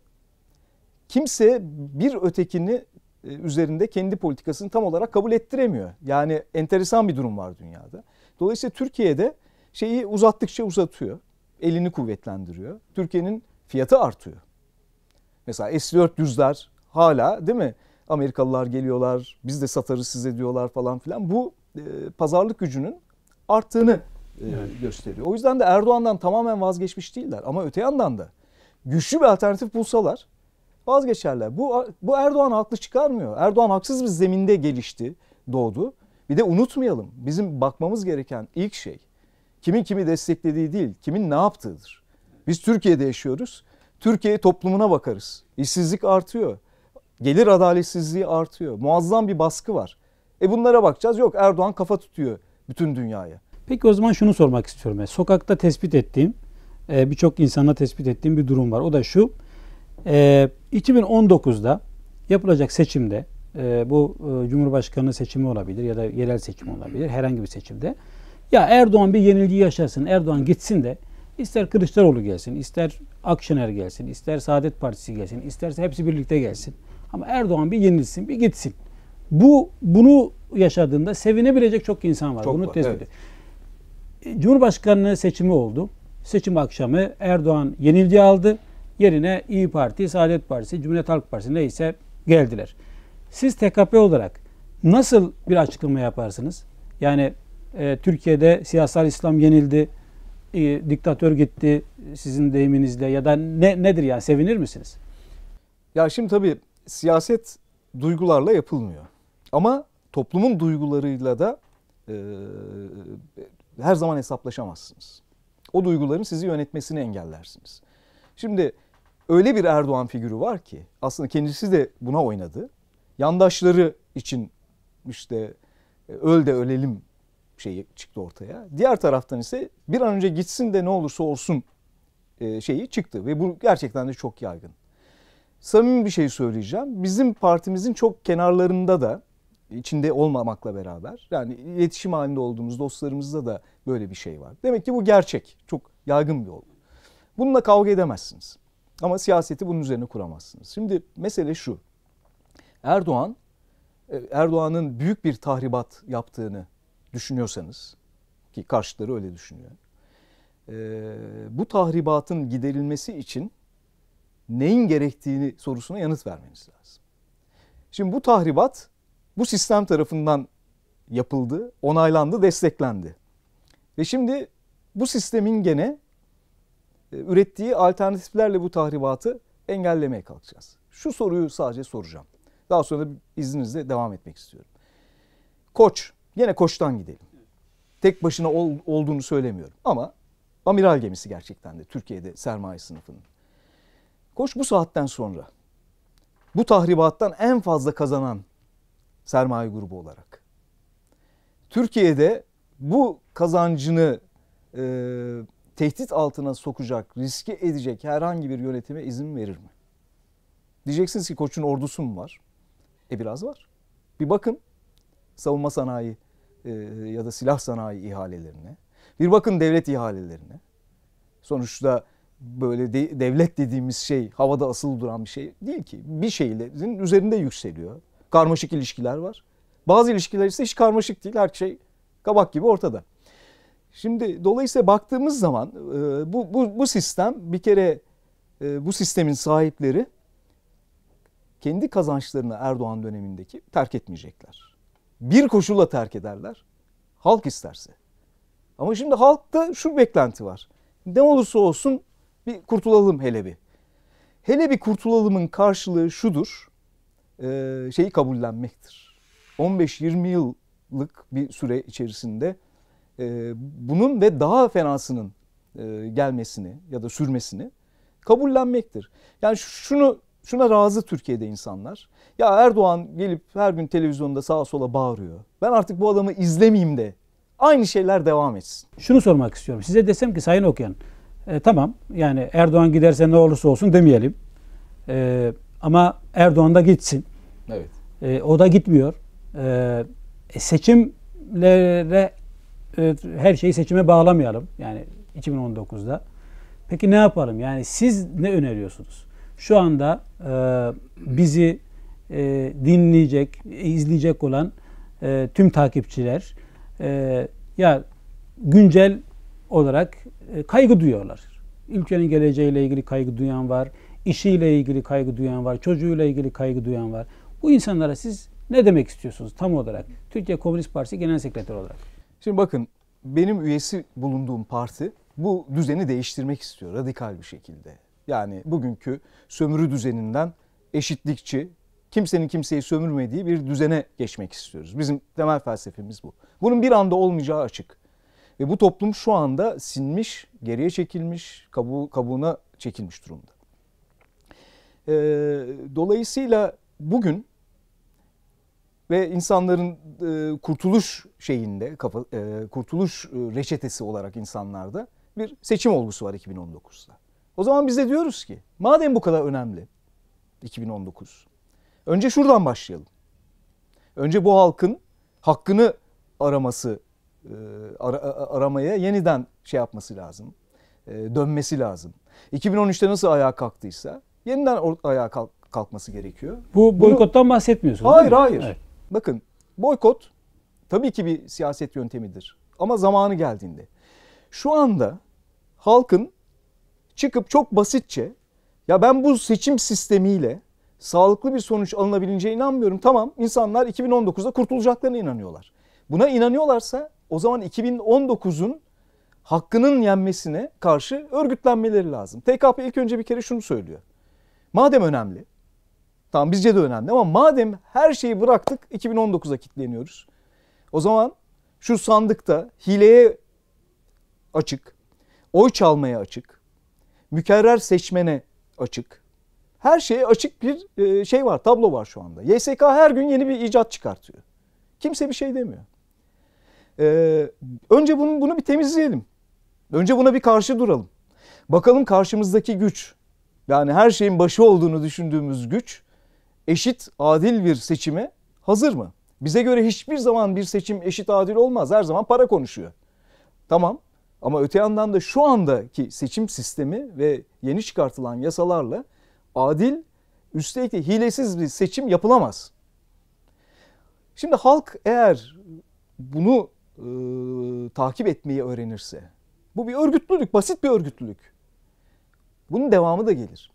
kimse bir ötekini e, üzerinde kendi politikasını tam olarak kabul ettiremiyor. Yani enteresan bir durum var dünyada. Dolayısıyla Türkiye'de şeyi uzattıkça uzatıyor. Elini kuvvetlendiriyor. Türkiye'nin fiyatı artıyor. Mesela S-400'ler hala değil mi? Amerikalılar geliyorlar, biz de satarız size diyorlar falan filan. Bu e, pazarlık gücünün arttığını e, evet. gösteriyor. O yüzden de Erdoğan'dan tamamen vazgeçmiş değiller. Ama öte yandan da güçlü bir alternatif bulsalar vazgeçerler. Bu, bu Erdoğan haklı çıkarmıyor. Erdoğan haksız bir zeminde gelişti, doğdu. Bir de unutmayalım bizim bakmamız gereken ilk şey kimin kimi desteklediği değil, kimin ne yaptığıdır. Biz Türkiye'de yaşıyoruz. Türkiye toplumuna bakarız. İşsizlik artıyor. Gelir adaletsizliği artıyor. Muazzam bir baskı var. E bunlara bakacağız. Yok Erdoğan kafa tutuyor bütün dünyaya. Peki o zaman şunu sormak istiyorum. Ben. Sokakta tespit ettiğim, e, birçok insana tespit ettiğim bir durum var. O da şu. E, 2019'da yapılacak seçimde e, bu e, Cumhurbaşkanı seçimi olabilir ya da yerel seçim olabilir herhangi bir seçimde. Ya Erdoğan bir yenilgi yaşasın, Erdoğan gitsin de ister Kılıçdaroğlu gelsin, ister Akşener gelsin, ister Saadet Partisi gelsin, isterse hepsi birlikte gelsin. Ama Erdoğan bir yenilsin, bir gitsin. Bu bunu yaşadığında sevinebilecek çok insan var. Çok bunu var, tespit evet. Cumhurbaşkanlığı seçimi oldu. Seçim akşamı Erdoğan yenilgi aldı. Yerine İyi Parti, Saadet Partisi, Cumhuriyet Halk Partisi neyse geldiler. Siz TKP olarak nasıl bir açıklama yaparsınız? Yani e, Türkiye'de siyasal İslam yenildi, e, diktatör gitti sizin deyiminizle ya da ne nedir yani sevinir misiniz? Ya şimdi tabii siyaset duygularla yapılmıyor. Ama toplumun duygularıyla da e, her zaman hesaplaşamazsınız. O duyguların sizi yönetmesini engellersiniz. Şimdi öyle bir Erdoğan figürü var ki aslında kendisi de buna oynadı. Yandaşları için işte e, öl de ölelim şeyi çıktı ortaya. Diğer taraftan ise bir an önce gitsin de ne olursa olsun e, şeyi çıktı ve bu gerçekten de çok yaygın. Samimi bir şey söyleyeceğim. Bizim partimizin çok kenarlarında da içinde olmamakla beraber yani iletişim halinde olduğumuz dostlarımızda da böyle bir şey var. Demek ki bu gerçek. Çok yaygın bir olgu. Bununla kavga edemezsiniz. Ama siyaseti bunun üzerine kuramazsınız. Şimdi mesele şu. Erdoğan, e, Erdoğan'ın büyük bir tahribat yaptığını düşünüyorsanız, ki karşıları öyle düşünüyor. E, bu tahribatın giderilmesi için neyin gerektiğini sorusuna yanıt vermeniz lazım. Şimdi bu tahribat bu sistem tarafından yapıldı, onaylandı, desteklendi. Ve şimdi bu sistemin gene e, ürettiği alternatiflerle bu tahribatı engellemeye kalkacağız. Şu soruyu sadece soracağım. Daha sonra da izninizle devam etmek istiyorum. Koç, yine Koç'tan gidelim. Tek başına ol, olduğunu söylemiyorum ama amiral gemisi gerçekten de Türkiye'de sermaye sınıfının. Koç bu saatten sonra bu tahribattan en fazla kazanan sermaye grubu olarak. Türkiye'de bu kazancını e, tehdit altına sokacak, riske edecek herhangi bir yönetime izin verir mi? Diyeceksiniz ki koçun ordusu mu var? E biraz var. Bir bakın savunma sanayi e, ya da silah sanayi ihalelerine. Bir bakın devlet ihalelerine. Sonuçta böyle de, devlet dediğimiz şey havada asılı duran bir şey değil ki. Bir şeylerin üzerinde yükseliyor. Karmaşık ilişkiler var. Bazı ilişkiler ise hiç karmaşık değil. Her şey kabak gibi ortada. Şimdi dolayısıyla baktığımız zaman e, bu, bu, bu sistem bir kere e, bu sistemin sahipleri kendi kazançlarını Erdoğan dönemindeki terk etmeyecekler. Bir koşulla terk ederler. Halk isterse. Ama şimdi halkta şu beklenti var. Ne olursa olsun bir kurtulalım hele bir. Hele bir kurtulalımın karşılığı şudur. E, şeyi kabullenmektir. 15-20 yıllık bir süre içerisinde e, bunun ve daha fenasının e, gelmesini ya da sürmesini kabullenmektir. Yani şunu şuna razı Türkiye'de insanlar. Ya Erdoğan gelip her gün televizyonda sağa sola bağırıyor. Ben artık bu adamı izlemeyeyim de aynı şeyler devam etsin. Şunu sormak istiyorum. Size desem ki Sayın Okyan, e, tamam yani Erdoğan giderse ne olursa olsun demeyelim. E, ama Erdoğan da gitsin. Evet. E, o da gitmiyor. E, e seçimlere e, her şeyi seçime bağlamayalım. Yani 2019'da. Peki ne yapalım? Yani siz ne öneriyorsunuz? Şu anda e, bizi e, dinleyecek, izleyecek olan e, tüm takipçiler e, ya güncel olarak e, kaygı duyuyorlar. Ülkenin geleceğiyle ilgili kaygı duyan var, işiyle ilgili kaygı duyan var, çocuğuyla ilgili kaygı duyan var. Bu insanlara siz ne demek istiyorsunuz tam olarak? Türkiye Komünist Partisi Genel Sekreteri olarak. Şimdi bakın benim üyesi bulunduğum parti bu düzeni değiştirmek istiyor radikal bir şekilde. Yani bugünkü sömürü düzeninden eşitlikçi, kimsenin kimseyi sömürmediği bir düzene geçmek istiyoruz. Bizim temel felsefemiz bu. Bunun bir anda olmayacağı açık. Ve bu toplum şu anda sinmiş, geriye çekilmiş, kabuğu, kabuğuna çekilmiş durumda. Ee, dolayısıyla bugün ve insanların e, kurtuluş şeyinde, kafa, e, kurtuluş e, reçetesi olarak insanlarda bir seçim olgusu var 2019'da. O zaman biz de diyoruz ki madem bu kadar önemli 2019, önce şuradan başlayalım. Önce bu halkın hakkını araması, e, aramaya yeniden şey yapması lazım, e, dönmesi lazım. 2013'te nasıl ayağa kalktıysa yeniden ayağa kalkması gerekiyor. Bu boykottan Bunu... bahsetmiyorsunuz. Hayır hayır. Evet. Bakın boykot tabii ki bir siyaset yöntemidir ama zamanı geldiğinde. Şu anda halkın çıkıp çok basitçe ya ben bu seçim sistemiyle sağlıklı bir sonuç alınabileceğine inanmıyorum. Tamam insanlar 2019'da kurtulacaklarına inanıyorlar. Buna inanıyorlarsa o zaman 2019'un hakkının yenmesine karşı örgütlenmeleri lazım. TKP ilk önce bir kere şunu söylüyor. Madem önemli Tamam bizce de önemli ama madem her şeyi bıraktık 2019'a kilitleniyoruz. O zaman şu sandıkta hileye açık, oy çalmaya açık, mükerrer seçmene açık. Her şeye açık bir e, şey var, tablo var şu anda. YSK her gün yeni bir icat çıkartıyor. Kimse bir şey demiyor. Ee, önce bunu, bunu bir temizleyelim. Önce buna bir karşı duralım. Bakalım karşımızdaki güç, yani her şeyin başı olduğunu düşündüğümüz güç eşit adil bir seçime hazır mı? Bize göre hiçbir zaman bir seçim eşit adil olmaz. Her zaman para konuşuyor. Tamam ama öte yandan da şu andaki seçim sistemi ve yeni çıkartılan yasalarla adil üstelik de hilesiz bir seçim yapılamaz. Şimdi halk eğer bunu e, takip etmeyi öğrenirse bu bir örgütlülük, basit bir örgütlülük. Bunun devamı da gelir.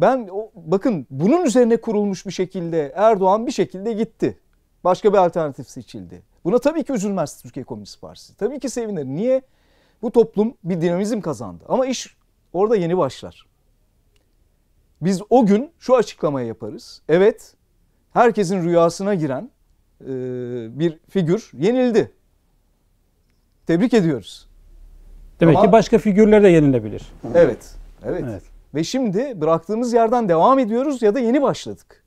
Ben bakın bunun üzerine kurulmuş bir şekilde Erdoğan bir şekilde gitti. Başka bir alternatif seçildi. Buna tabii ki üzülmez Türkiye Komünist Partisi. Tabii ki sevinir. Niye? Bu toplum bir dinamizm kazandı. Ama iş orada yeni başlar. Biz o gün şu açıklamayı yaparız. Evet, herkesin rüyasına giren e, bir figür yenildi. Tebrik ediyoruz. Demek Ama, ki başka figürler de yenilebilir. Evet, evet. evet. Ve şimdi bıraktığımız yerden devam ediyoruz ya da yeni başladık.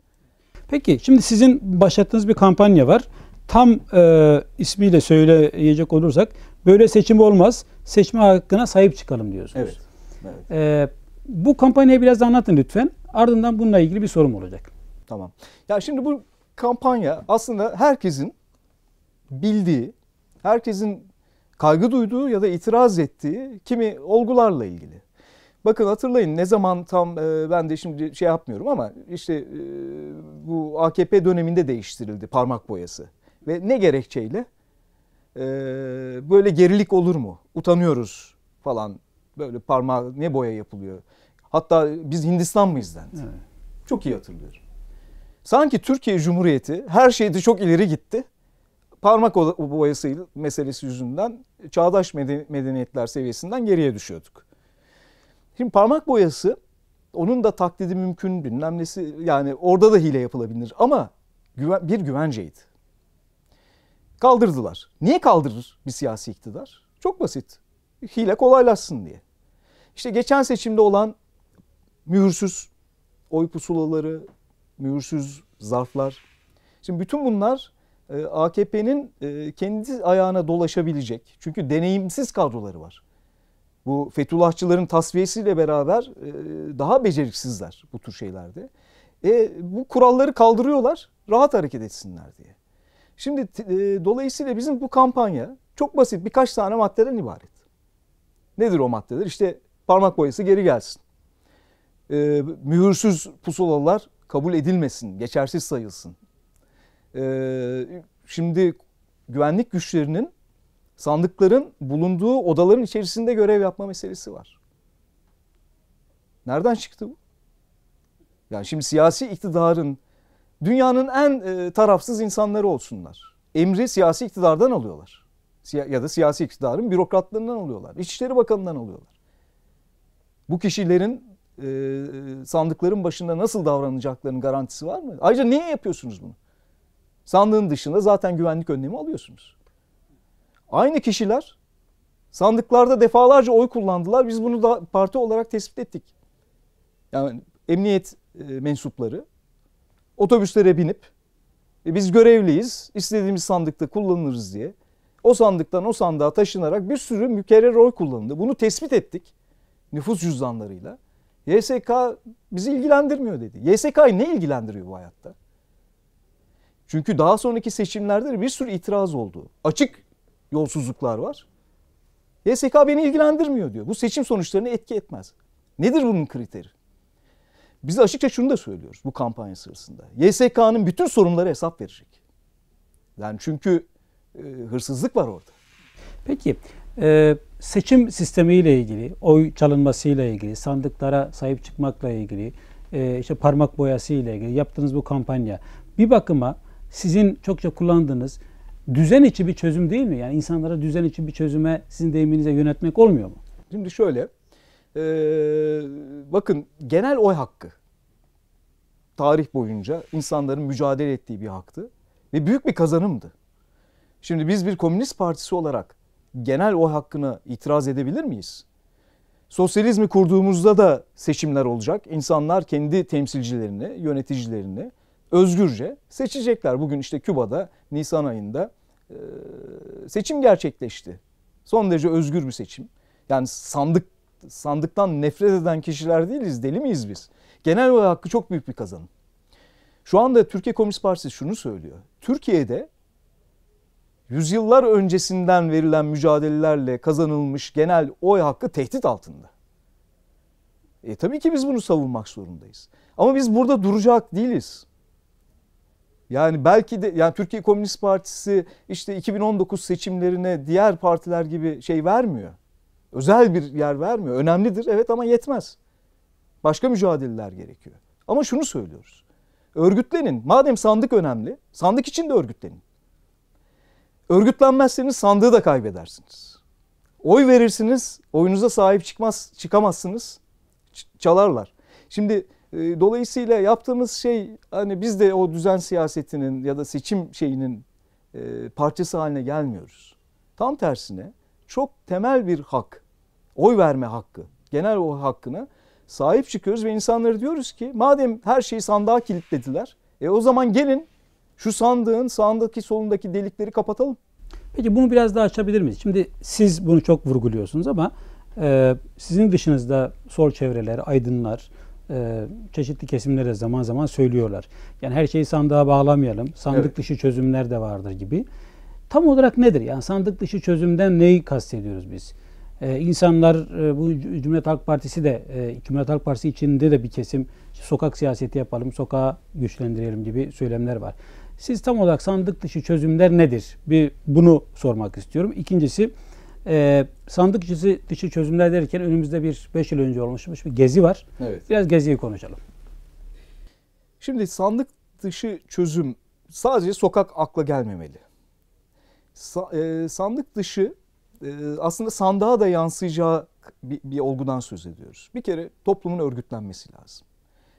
Peki şimdi sizin başlattığınız bir kampanya var. Tam e, ismiyle söyleyecek olursak böyle seçim olmaz. Seçme hakkına sahip çıkalım diyorsunuz. Evet. evet. E, bu kampanyayı biraz anlatın lütfen. Ardından bununla ilgili bir sorum olacak. Tamam. Ya şimdi bu kampanya aslında herkesin bildiği, herkesin kaygı duyduğu ya da itiraz ettiği kimi olgularla ilgili. Bakın hatırlayın ne zaman tam e, ben de şimdi şey yapmıyorum ama işte e, bu AKP döneminde değiştirildi parmak boyası. Ve ne gerekçeyle e, böyle gerilik olur mu? Utanıyoruz falan böyle parmağı ne boya yapılıyor? Hatta biz Hindistan mıyız dendi. Evet. Çok iyi hatırlıyorum. Sanki Türkiye Cumhuriyeti her şeyde çok ileri gitti. Parmak boyası meselesi yüzünden çağdaş medeniyetler seviyesinden geriye düşüyorduk. Şimdi parmak boyası onun da taklidi mümkün bilmem nesi yani orada da hile yapılabilir ama güven, bir güvenceydi. Kaldırdılar. Niye kaldırır bir siyasi iktidar? Çok basit. Hile kolaylaşsın diye. İşte geçen seçimde olan mühürsüz oy pusulaları, mühürsüz zarflar. Şimdi bütün bunlar e, AKP'nin e, kendi ayağına dolaşabilecek. Çünkü deneyimsiz kadroları var bu Fethullahçıların tasfiyesiyle beraber e, daha beceriksizler bu tür şeylerde. E, bu kuralları kaldırıyorlar rahat hareket etsinler diye. Şimdi e, dolayısıyla bizim bu kampanya çok basit birkaç tane maddeden ibaret. Nedir o maddeler? İşte parmak boyası geri gelsin. E, mühürsüz pusulalar kabul edilmesin, geçersiz sayılsın. E, şimdi güvenlik güçlerinin sandıkların bulunduğu odaların içerisinde görev yapma meselesi var. Nereden çıktı bu? Yani şimdi siyasi iktidarın dünyanın en e, tarafsız insanları olsunlar. Emri siyasi iktidardan alıyorlar. Siya- ya da siyasi iktidarın bürokratlarından alıyorlar. İçişleri Bakanı'ndan alıyorlar. Bu kişilerin e, e sandıkların başında nasıl davranacaklarının garantisi var mı? Ayrıca niye yapıyorsunuz bunu? Sandığın dışında zaten güvenlik önlemi alıyorsunuz. Aynı kişiler sandıklarda defalarca oy kullandılar. Biz bunu da parti olarak tespit ettik. Yani emniyet e, mensupları otobüslere binip e, biz görevliyiz, istediğimiz sandıkta kullanırız diye o sandıktan o sandığa taşınarak bir sürü mükerrer oy kullanıldı. Bunu tespit ettik nüfus cüzdanlarıyla. YSK bizi ilgilendirmiyor dedi. YSK'yı ne ilgilendiriyor bu hayatta? Çünkü daha sonraki seçimlerde bir sürü itiraz oldu. Açık yolsuzluklar var. YSK e beni ilgilendirmiyor diyor. Bu seçim sonuçlarını etki etmez. Nedir bunun kriteri? Biz de açıkça şunu da söylüyoruz bu kampanya sırasında. YSK'nın bütün sorunları hesap verecek. Yani çünkü e, hırsızlık var orada. Peki e, seçim sistemiyle ilgili, oy çalınmasıyla ilgili, sandıklara sahip çıkmakla ilgili, e, işte parmak boyasıyla ilgili yaptığınız bu kampanya bir bakıma sizin çokça kullandığınız düzen içi bir çözüm değil mi? Yani insanlara düzen içi bir çözüme sizin deyiminize yönetmek olmuyor mu? Şimdi şöyle, e, bakın genel oy hakkı tarih boyunca insanların mücadele ettiği bir haktı ve büyük bir kazanımdı. Şimdi biz bir komünist partisi olarak genel oy hakkına itiraz edebilir miyiz? Sosyalizmi kurduğumuzda da seçimler olacak. İnsanlar kendi temsilcilerini, yöneticilerini özgürce seçecekler. Bugün işte Küba'da Nisan ayında seçim gerçekleşti. Son derece özgür bir seçim. Yani sandık sandıktan nefret eden kişiler değiliz, deli miyiz biz? Genel oy hakkı çok büyük bir kazanım. Şu anda Türkiye Komünist Partisi şunu söylüyor. Türkiye'de yüzyıllar öncesinden verilen mücadelelerle kazanılmış genel oy hakkı tehdit altında. E tabii ki biz bunu savunmak zorundayız. Ama biz burada duracak değiliz. Yani belki de yani Türkiye Komünist Partisi işte 2019 seçimlerine diğer partiler gibi şey vermiyor. Özel bir yer vermiyor. Önemlidir evet ama yetmez. Başka mücadeleler gerekiyor. Ama şunu söylüyoruz. Örgütlenin. Madem sandık önemli, sandık için de örgütlenin. Örgütlenmezseniz sandığı da kaybedersiniz. Oy verirsiniz, oyunuza sahip çıkmaz, çıkamazsınız. Çalarlar. Şimdi ee, dolayısıyla yaptığımız şey hani biz de o düzen siyasetinin ya da seçim şeyinin e, parçası haline gelmiyoruz. Tam tersine çok temel bir hak, oy verme hakkı, genel o hakkına sahip çıkıyoruz ve insanlara diyoruz ki madem her şeyi sandığa kilitlediler e o zaman gelin şu sandığın sağındaki solundaki delikleri kapatalım. Peki bunu biraz daha açabilir miyiz? Şimdi siz bunu çok vurguluyorsunuz ama e, sizin dışınızda sol çevreler, aydınlar, e, çeşitli kesimlere zaman zaman söylüyorlar. Yani her şeyi sandığa bağlamayalım. Sandık evet. dışı çözümler de vardır gibi. Tam olarak nedir? Yani sandık dışı çözümden neyi kastediyoruz biz? Ee, insanlar e, bu Cumhuriyet Halk Partisi de e, Cumhuriyet Halk Partisi içinde de bir kesim sokak siyaseti yapalım, sokağı güçlendirelim gibi söylemler var. Siz tam olarak sandık dışı çözümler nedir? Bir bunu sormak istiyorum. İkincisi e, sandık cüzü dışı çözümler derken önümüzde bir 5 yıl önce olmuşmuş bir gezi var. Evet. Biraz geziyi konuşalım. Şimdi sandık dışı çözüm sadece sokak akla gelmemeli. Sa e, sandık dışı e, aslında sandığa da yansıyacağı bir, bir olgudan söz ediyoruz. Bir kere toplumun örgütlenmesi lazım.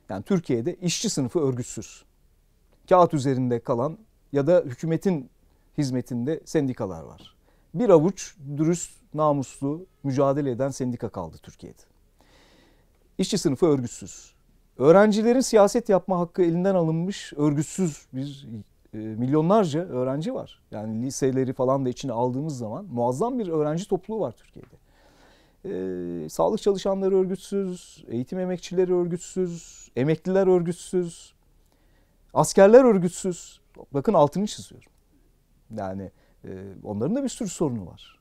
Yani Türkiye'de işçi sınıfı örgütsüz. Kağıt üzerinde kalan ya da hükümetin hizmetinde sendikalar var bir avuç dürüst, namuslu, mücadele eden sendika kaldı Türkiye'de. İşçi sınıfı örgütsüz. Öğrencilerin siyaset yapma hakkı elinden alınmış örgütsüz bir e, milyonlarca öğrenci var. Yani liseleri falan da içine aldığımız zaman muazzam bir öğrenci topluluğu var Türkiye'de. E, sağlık çalışanları örgütsüz, eğitim emekçileri örgütsüz, emekliler örgütsüz, askerler örgütsüz. Bakın altını çiziyorum. Yani ee, onların da bir sürü sorunu var.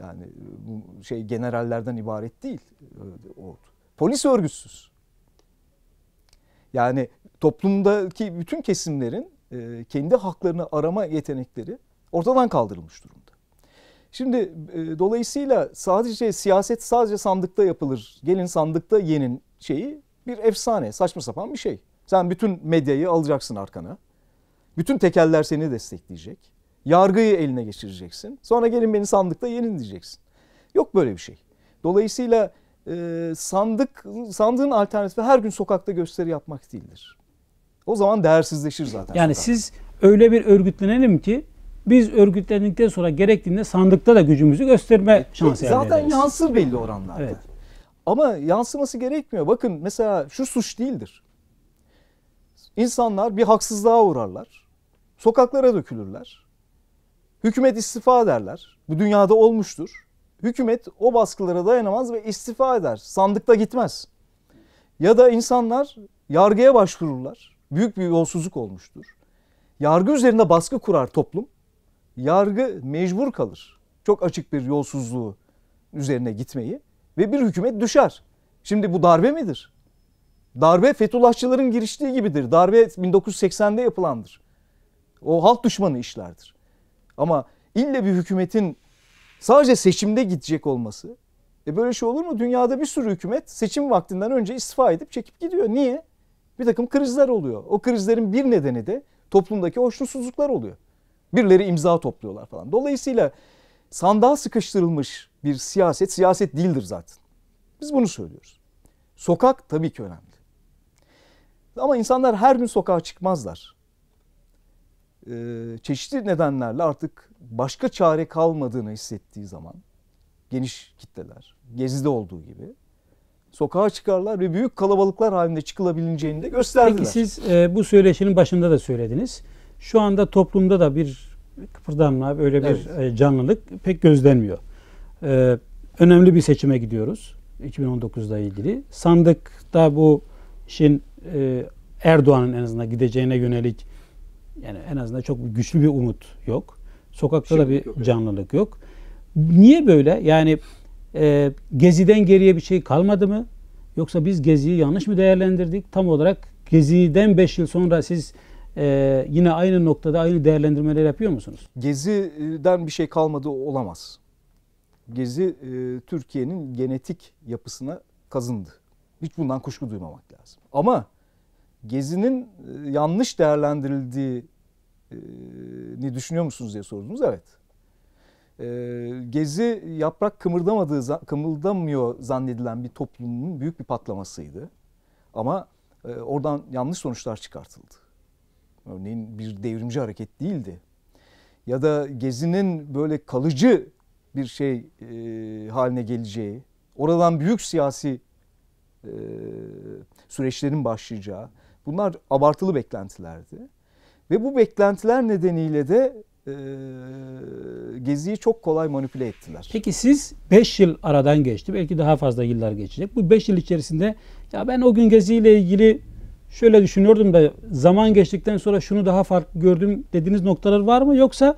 Yani e, bu şey generallerden ibaret değil e, ordu. Polis örgütsüz. Yani toplumdaki bütün kesimlerin e, kendi haklarını arama yetenekleri ortadan kaldırılmış durumda. Şimdi dolayısıyla sadece siyaset sadece sandıkta yapılır. Gelin sandıkta yenin şeyi bir efsane, saçma sapan bir şey. Sen bütün medyayı alacaksın arkana. Bütün tekeller seni destekleyecek. Yargıyı eline geçireceksin. Sonra gelin beni sandıkta yenin diyeceksin. Yok böyle bir şey. Dolayısıyla e, sandık sandığın alternatifi her gün sokakta gösteri yapmak değildir. O zaman değersizleşir zaten. Yani sokak. siz öyle bir örgütlenelim ki biz örgütlendikten sonra gerektiğinde sandıkta da gücümüzü gösterme şansı elde ederiz. Zaten yansır belli oranlarda. Evet. Ama yansıması gerekmiyor. Bakın mesela şu suç değildir. İnsanlar bir haksızlığa uğrarlar. Sokaklara dökülürler. Hükümet istifa ederler, Bu dünyada olmuştur. Hükümet o baskılara dayanamaz ve istifa eder. Sandıkta gitmez. Ya da insanlar yargıya başvururlar. Büyük bir yolsuzluk olmuştur. Yargı üzerinde baskı kurar toplum. Yargı mecbur kalır. Çok açık bir yolsuzluğu üzerine gitmeyi ve bir hükümet düşer. Şimdi bu darbe midir? Darbe Fethullahçıların giriştiği gibidir. Darbe 1980'de yapılandır. O halk düşmanı işlerdir. Ama ille bir hükümetin sadece seçimde gidecek olması. E böyle şey olur mu? Dünyada bir sürü hükümet seçim vaktinden önce istifa edip çekip gidiyor. Niye? Bir takım krizler oluyor. O krizlerin bir nedeni de toplumdaki hoşnutsuzluklar oluyor. Birileri imza topluyorlar falan. Dolayısıyla sandığa sıkıştırılmış bir siyaset, siyaset değildir zaten. Biz bunu söylüyoruz. Sokak tabii ki önemli. Ama insanlar her gün sokağa çıkmazlar. Ee, çeşitli nedenlerle artık başka çare kalmadığını hissettiği zaman geniş kitleler, gezide olduğu gibi sokağa çıkarlar ve büyük kalabalıklar halinde çıkılabileceğini de gösterdiler. Peki siz e, bu söyleşinin başında da söylediniz. Şu anda toplumda da bir kıpırdanma, böyle bir evet. E, canlılık pek gözlenmiyor. E, önemli bir seçime gidiyoruz 2019'da ilgili. Sandıkta bu işin e, Erdoğan'ın en azından gideceğine yönelik yani en azından çok güçlü bir umut yok. Sokakta da bir yok canlılık yani. yok. Niye böyle? Yani e, geziden geriye bir şey kalmadı mı? Yoksa biz geziyi yanlış mı değerlendirdik? Tam olarak geziden 5 yıl sonra siz e, yine aynı noktada aynı değerlendirmeleri yapıyor musunuz? Geziden bir şey kalmadı olamaz. Gezi e, Türkiye'nin genetik yapısına kazındı. Hiç bundan kuşku duymamak lazım. Ama Gezi'nin e, yanlış değerlendirildiğini e, düşünüyor musunuz diye sordunuz. Evet. E, gezi yaprak kımıldamadığı, kımıldamıyor zannedilen bir toplumun büyük bir patlamasıydı. Ama oradan yanlış sonuçlar çıkartıldı. Örneğin bir devrimci hareket değildi. Ya da Gezi'nin böyle kalıcı bir şey haline geleceği, oradan büyük siyasi süreçlerin başlayacağı, Bunlar abartılı beklentilerdi. Ve bu beklentiler nedeniyle de e, Gezi'yi çok kolay manipüle ettiler. Peki siz 5 yıl aradan geçti. Belki daha fazla yıllar geçecek. Bu 5 yıl içerisinde ya ben o gün Gezi ile ilgili şöyle düşünüyordum da zaman geçtikten sonra şunu daha farklı gördüm dediğiniz noktalar var mı yoksa?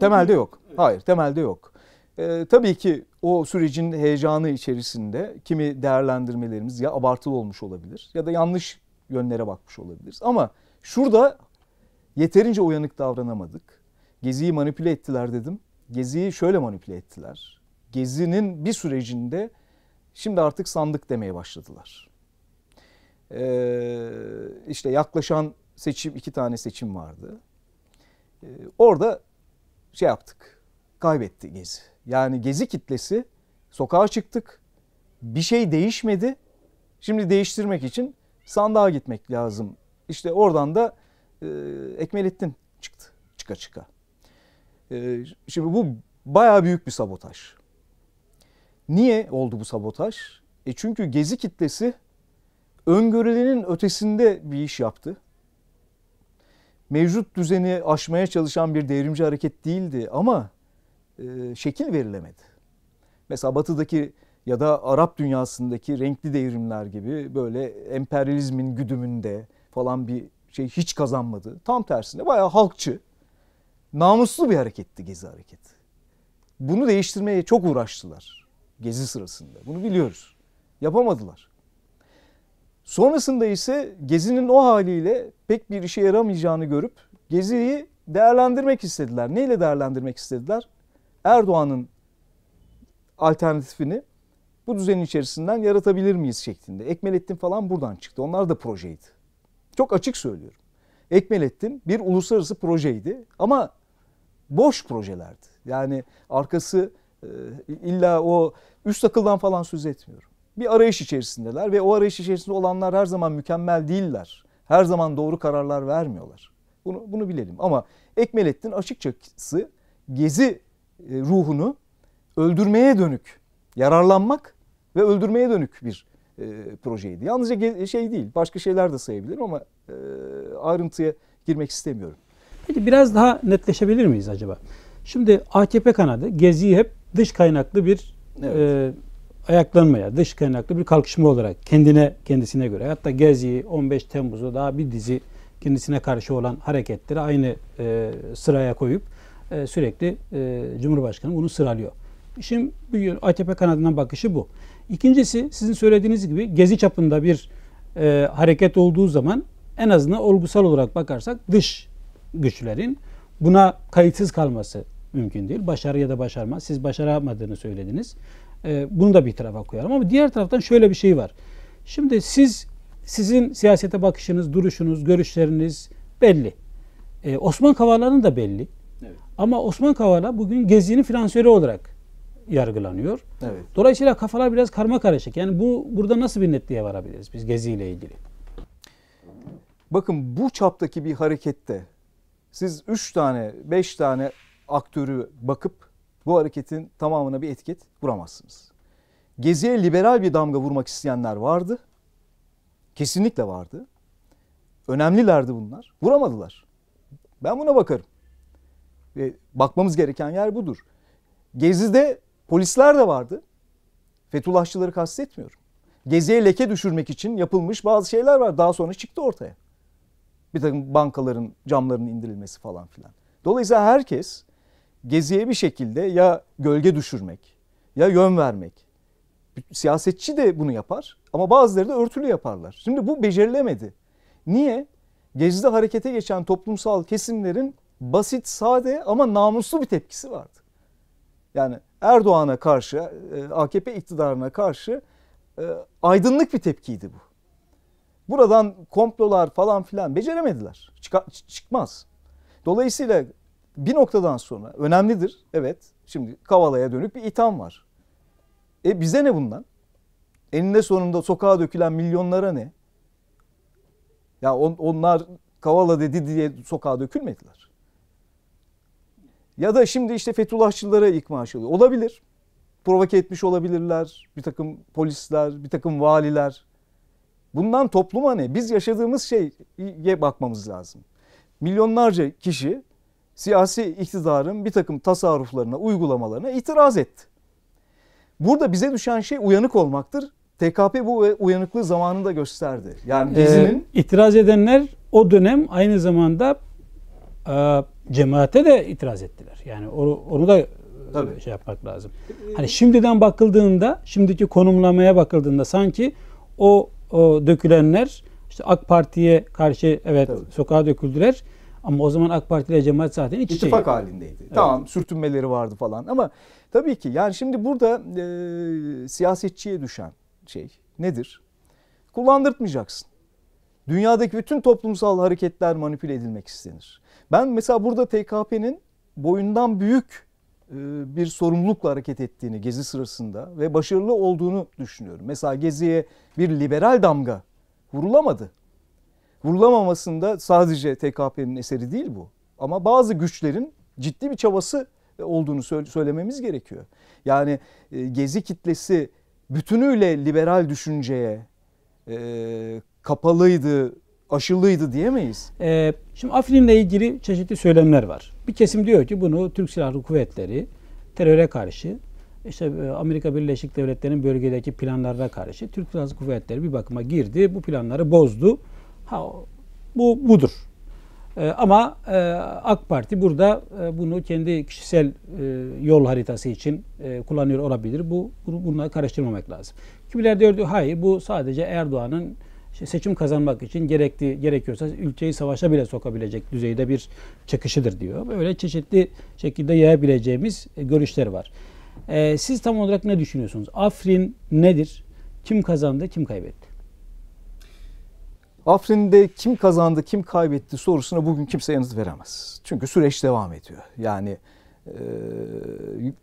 Temelde yok. Hayır temelde yok. Ee, tabii ki o sürecin heyecanı içerisinde kimi değerlendirmelerimiz ya abartılı olmuş olabilir ya da yanlış yönlere bakmış olabiliriz. Ama şurada yeterince uyanık davranamadık. Geziyi manipüle ettiler dedim. Geziyi şöyle manipüle ettiler. Gezinin bir sürecinde şimdi artık sandık demeye başladılar. Ee, işte yaklaşan seçim iki tane seçim vardı. Ee, orada şey yaptık. Kaybetti Gezi. Yani Gezi kitlesi sokağa çıktık. Bir şey değişmedi. Şimdi değiştirmek için sandığa gitmek lazım. İşte oradan da e, Ekmelettin çıktı çıka çıka. E, şimdi bu baya büyük bir sabotaj. Niye oldu bu sabotaj? E çünkü Gezi kitlesi öngörülenin ötesinde bir iş yaptı. Mevcut düzeni aşmaya çalışan bir devrimci hareket değildi ama e, şekil verilemedi. Mesela batıdaki ya da Arap dünyasındaki renkli devrimler gibi böyle emperyalizmin güdümünde falan bir şey hiç kazanmadı. Tam tersine bayağı halkçı, namuslu bir hareketti Gezi hareketi. Bunu değiştirmeye çok uğraştılar Gezi sırasında. Bunu biliyoruz. Yapamadılar. Sonrasında ise Gezi'nin o haliyle pek bir işe yaramayacağını görüp Gezi'yi değerlendirmek istediler. Neyle değerlendirmek istediler? Erdoğan'ın alternatifini bu düzenin içerisinden yaratabilir miyiz şeklinde. Ekmelettin falan buradan çıktı. Onlar da projeydi. Çok açık söylüyorum. Ekmelettin bir uluslararası projeydi ama boş projelerdi. Yani arkası e, illa o üst akıldan falan söz etmiyorum. Bir arayış içerisindeler ve o arayış içerisinde olanlar her zaman mükemmel değiller. Her zaman doğru kararlar vermiyorlar. Bunu, bunu bilelim ama Ekmelettin açıkçası gezi e, ruhunu öldürmeye dönük yararlanmak ve öldürmeye dönük bir e, projeydi. Yalnızca şey değil, başka şeyler de sayabilirim ama e, ayrıntıya girmek istemiyorum. Peki biraz daha netleşebilir miyiz acaba? Şimdi AKP kanadı Gezi'yi hep dış kaynaklı bir evet. e, ayaklanmaya, dış kaynaklı bir kalkışma olarak kendine kendisine göre hatta Gezi'yi 15 Temmuz'u daha bir dizi kendisine karşı olan hareketleri aynı e, sıraya koyup e, sürekli e, Cumhurbaşkanı bunu sıralıyor. Şimdi bugün AKP kanadından bakışı bu. İkincisi sizin söylediğiniz gibi gezi çapında bir e, hareket olduğu zaman en azından olgusal olarak bakarsak dış güçlerin buna kayıtsız kalması mümkün değil. Başarı ya da başarma. Siz başaramadığını söylediniz. E, bunu da bir tarafa koyalım ama diğer taraftan şöyle bir şey var. Şimdi siz sizin siyasete bakışınız, duruşunuz, görüşleriniz belli. E, Osman Kavala'nın da belli. Evet. Ama Osman Kavala bugün Gezi'nin finansörü olarak yargılanıyor. Evet. Dolayısıyla kafalar biraz karma karışık. Yani bu burada nasıl bir netliğe varabiliriz biz Gezi ile ilgili? Bakın bu çaptaki bir harekette siz 3 tane 5 tane aktörü bakıp bu hareketin tamamına bir etiket vuramazsınız. Gezi'ye liberal bir damga vurmak isteyenler vardı. Kesinlikle vardı. Önemlilerdi bunlar. Vuramadılar. Ben buna bakarım. Ve bakmamız gereken yer budur. Gezi'de Polisler de vardı. Fethullahçıları kastetmiyorum. Geziye leke düşürmek için yapılmış bazı şeyler var. Daha sonra çıktı ortaya. Bir takım bankaların camlarının indirilmesi falan filan. Dolayısıyla herkes Gezi'ye bir şekilde ya gölge düşürmek ya yön vermek. Siyasetçi de bunu yapar ama bazıları da örtülü yaparlar. Şimdi bu becerilemedi. Niye? Gezi'de harekete geçen toplumsal kesimlerin basit, sade ama namuslu bir tepkisi vardı. Yani Erdoğan'a karşı, e, AKP iktidarına karşı e, aydınlık bir tepkiydi bu. Buradan komplolar falan filan beceremediler. Çıka, çıkmaz. Dolayısıyla bir noktadan sonra önemlidir. Evet şimdi Kavala'ya dönük bir itham var. E bize ne bundan? Eninde sonunda sokağa dökülen milyonlara ne? Ya on, onlar Kavala dedi diye sokağa dökülmediler. Ya da şimdi işte Fethullahçılara ikma aşılıyor. Olabilir. Provoke etmiş olabilirler. Bir takım polisler, bir takım valiler. Bundan topluma ne? Biz yaşadığımız şeye bakmamız lazım. Milyonlarca kişi siyasi iktidarın bir takım tasarruflarına, uygulamalarına itiraz etti. Burada bize düşen şey uyanık olmaktır. TKP bu uyanıklığı zamanında gösterdi. Yani ee, dizinin... Ee, itiraz edenler o dönem aynı zamanda e, cemaate de itiraz ettiler. Yani onu, onu da e, Tabii. şey yapmak lazım. Hani şimdiden bakıldığında, şimdiki konumlamaya bakıldığında sanki o, o dökülenler işte AK Parti'ye karşı evet Tabii. sokağa döküldüler. Ama o zaman AK Parti ile cemaat zaten iç içe. İttifak halindeydi. Evet. Tamam sürtünmeleri vardı falan ama tabii ki yani şimdi burada e, siyasetçiye düşen şey nedir? Kullandırtmayacaksın. Dünyadaki bütün toplumsal hareketler manipüle edilmek istenir. Ben mesela burada TKP'nin boyundan büyük e, bir sorumlulukla hareket ettiğini gezi sırasında ve başarılı olduğunu düşünüyorum. Mesela geziye bir liberal damga vurulamadı. Vurulamamasında sadece TKP'nin eseri değil bu. Ama bazı güçlerin ciddi bir çabası olduğunu söylememiz gerekiyor. Yani e, gezi kitlesi bütünüyle liberal düşünceye e, kapalıydı aşılıydı diyemeyiz. Ee, şimdi Afrin'le ilgili çeşitli söylemler var. Bir kesim diyor ki bunu Türk Silahlı Kuvvetleri teröre karşı işte e, Amerika Birleşik Devletleri'nin bölgedeki planlarına karşı Türk Silahlı Kuvvetleri bir bakıma girdi. Bu planları bozdu. Ha, bu budur. Ee, ama e, AK Parti burada e, bunu kendi kişisel e, yol haritası için e, kullanıyor olabilir. Bu bunu, bununla karıştırmamak lazım. Kimiler diyor hayır bu sadece Erdoğan'ın işte seçim kazanmak için gerekli gerekiyorsa ülkeyi savaşa bile sokabilecek düzeyde bir çakışıdır diyor. Böyle çeşitli şekilde yayabileceğimiz e, görüşler var. Ee, siz tam olarak ne düşünüyorsunuz? Afrin nedir? Kim kazandı, kim kaybetti? Afrin'de kim kazandı, kim kaybetti sorusuna bugün kimse yanıt veremez. Çünkü süreç devam ediyor. Yani e,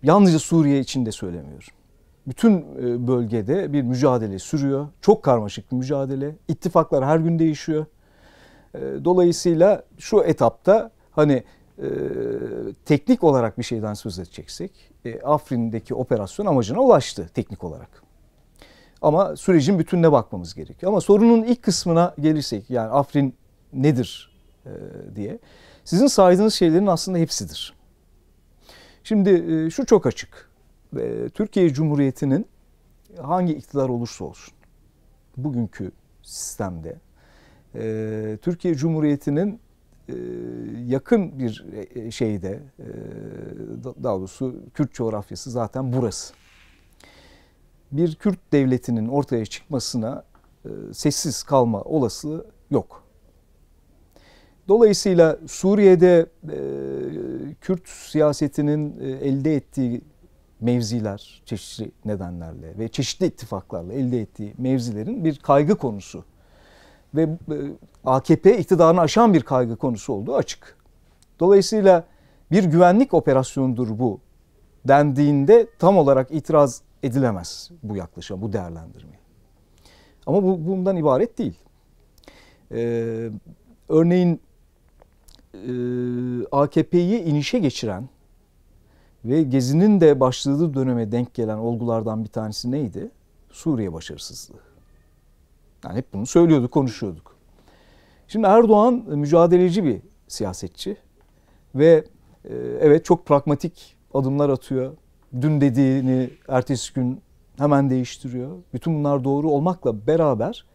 yalnızca Suriye için de söylemiyorum bütün e, bölgede bir mücadele sürüyor. Çok karmaşık bir mücadele. İttifaklar her gün değişiyor. E, dolayısıyla şu etapta hani e, teknik olarak bir şeyden söz edeceksek Afrin'deki operasyon amacına ulaştı teknik olarak. Ama sürecin bütününe bakmamız gerekiyor. Ama sorunun ilk kısmına gelirsek yani Afrin nedir diye sizin saydığınız şeylerin aslında hepsidir. Şimdi şu çok açık e, Türkiye Cumhuriyeti'nin hangi iktidar olursa olsun bugünkü sistemde e, Türkiye Cumhuriyeti'nin e, yakın bir e, şeyde e, daha doğrusu Kürt coğrafyası zaten burası. Bir Kürt devletinin ortaya çıkmasına e, sessiz kalma olasılığı yok. Dolayısıyla Suriye'de e, Kürt siyasetinin e, elde ettiği mevziler çeşitli nedenlerle ve çeşitli ittifaklarla elde ettiği mevzilerin bir kaygı konusu ve e, AKP iktidarını aşan bir kaygı konusu olduğu açık. Dolayısıyla bir güvenlik operasyonudur bu dendiğinde tam olarak itiraz edilemez bu yaklaşım, bu değerlendirme. Ama bu bundan ibaret değil. Ee, örneğin e, AKP'yi inişe geçiren ve Gezi'nin de başladığı döneme denk gelen olgulardan bir tanesi neydi? Suriye başarısızlığı. Yani hep bunu söylüyorduk, konuşuyorduk. Şimdi Erdoğan e, mücadeleci bir siyasetçi ve e, evet çok pragmatik adımlar atıyor. Dün dediğini ertesi gün hemen değiştiriyor. Bütün bunlar doğru olmakla beraber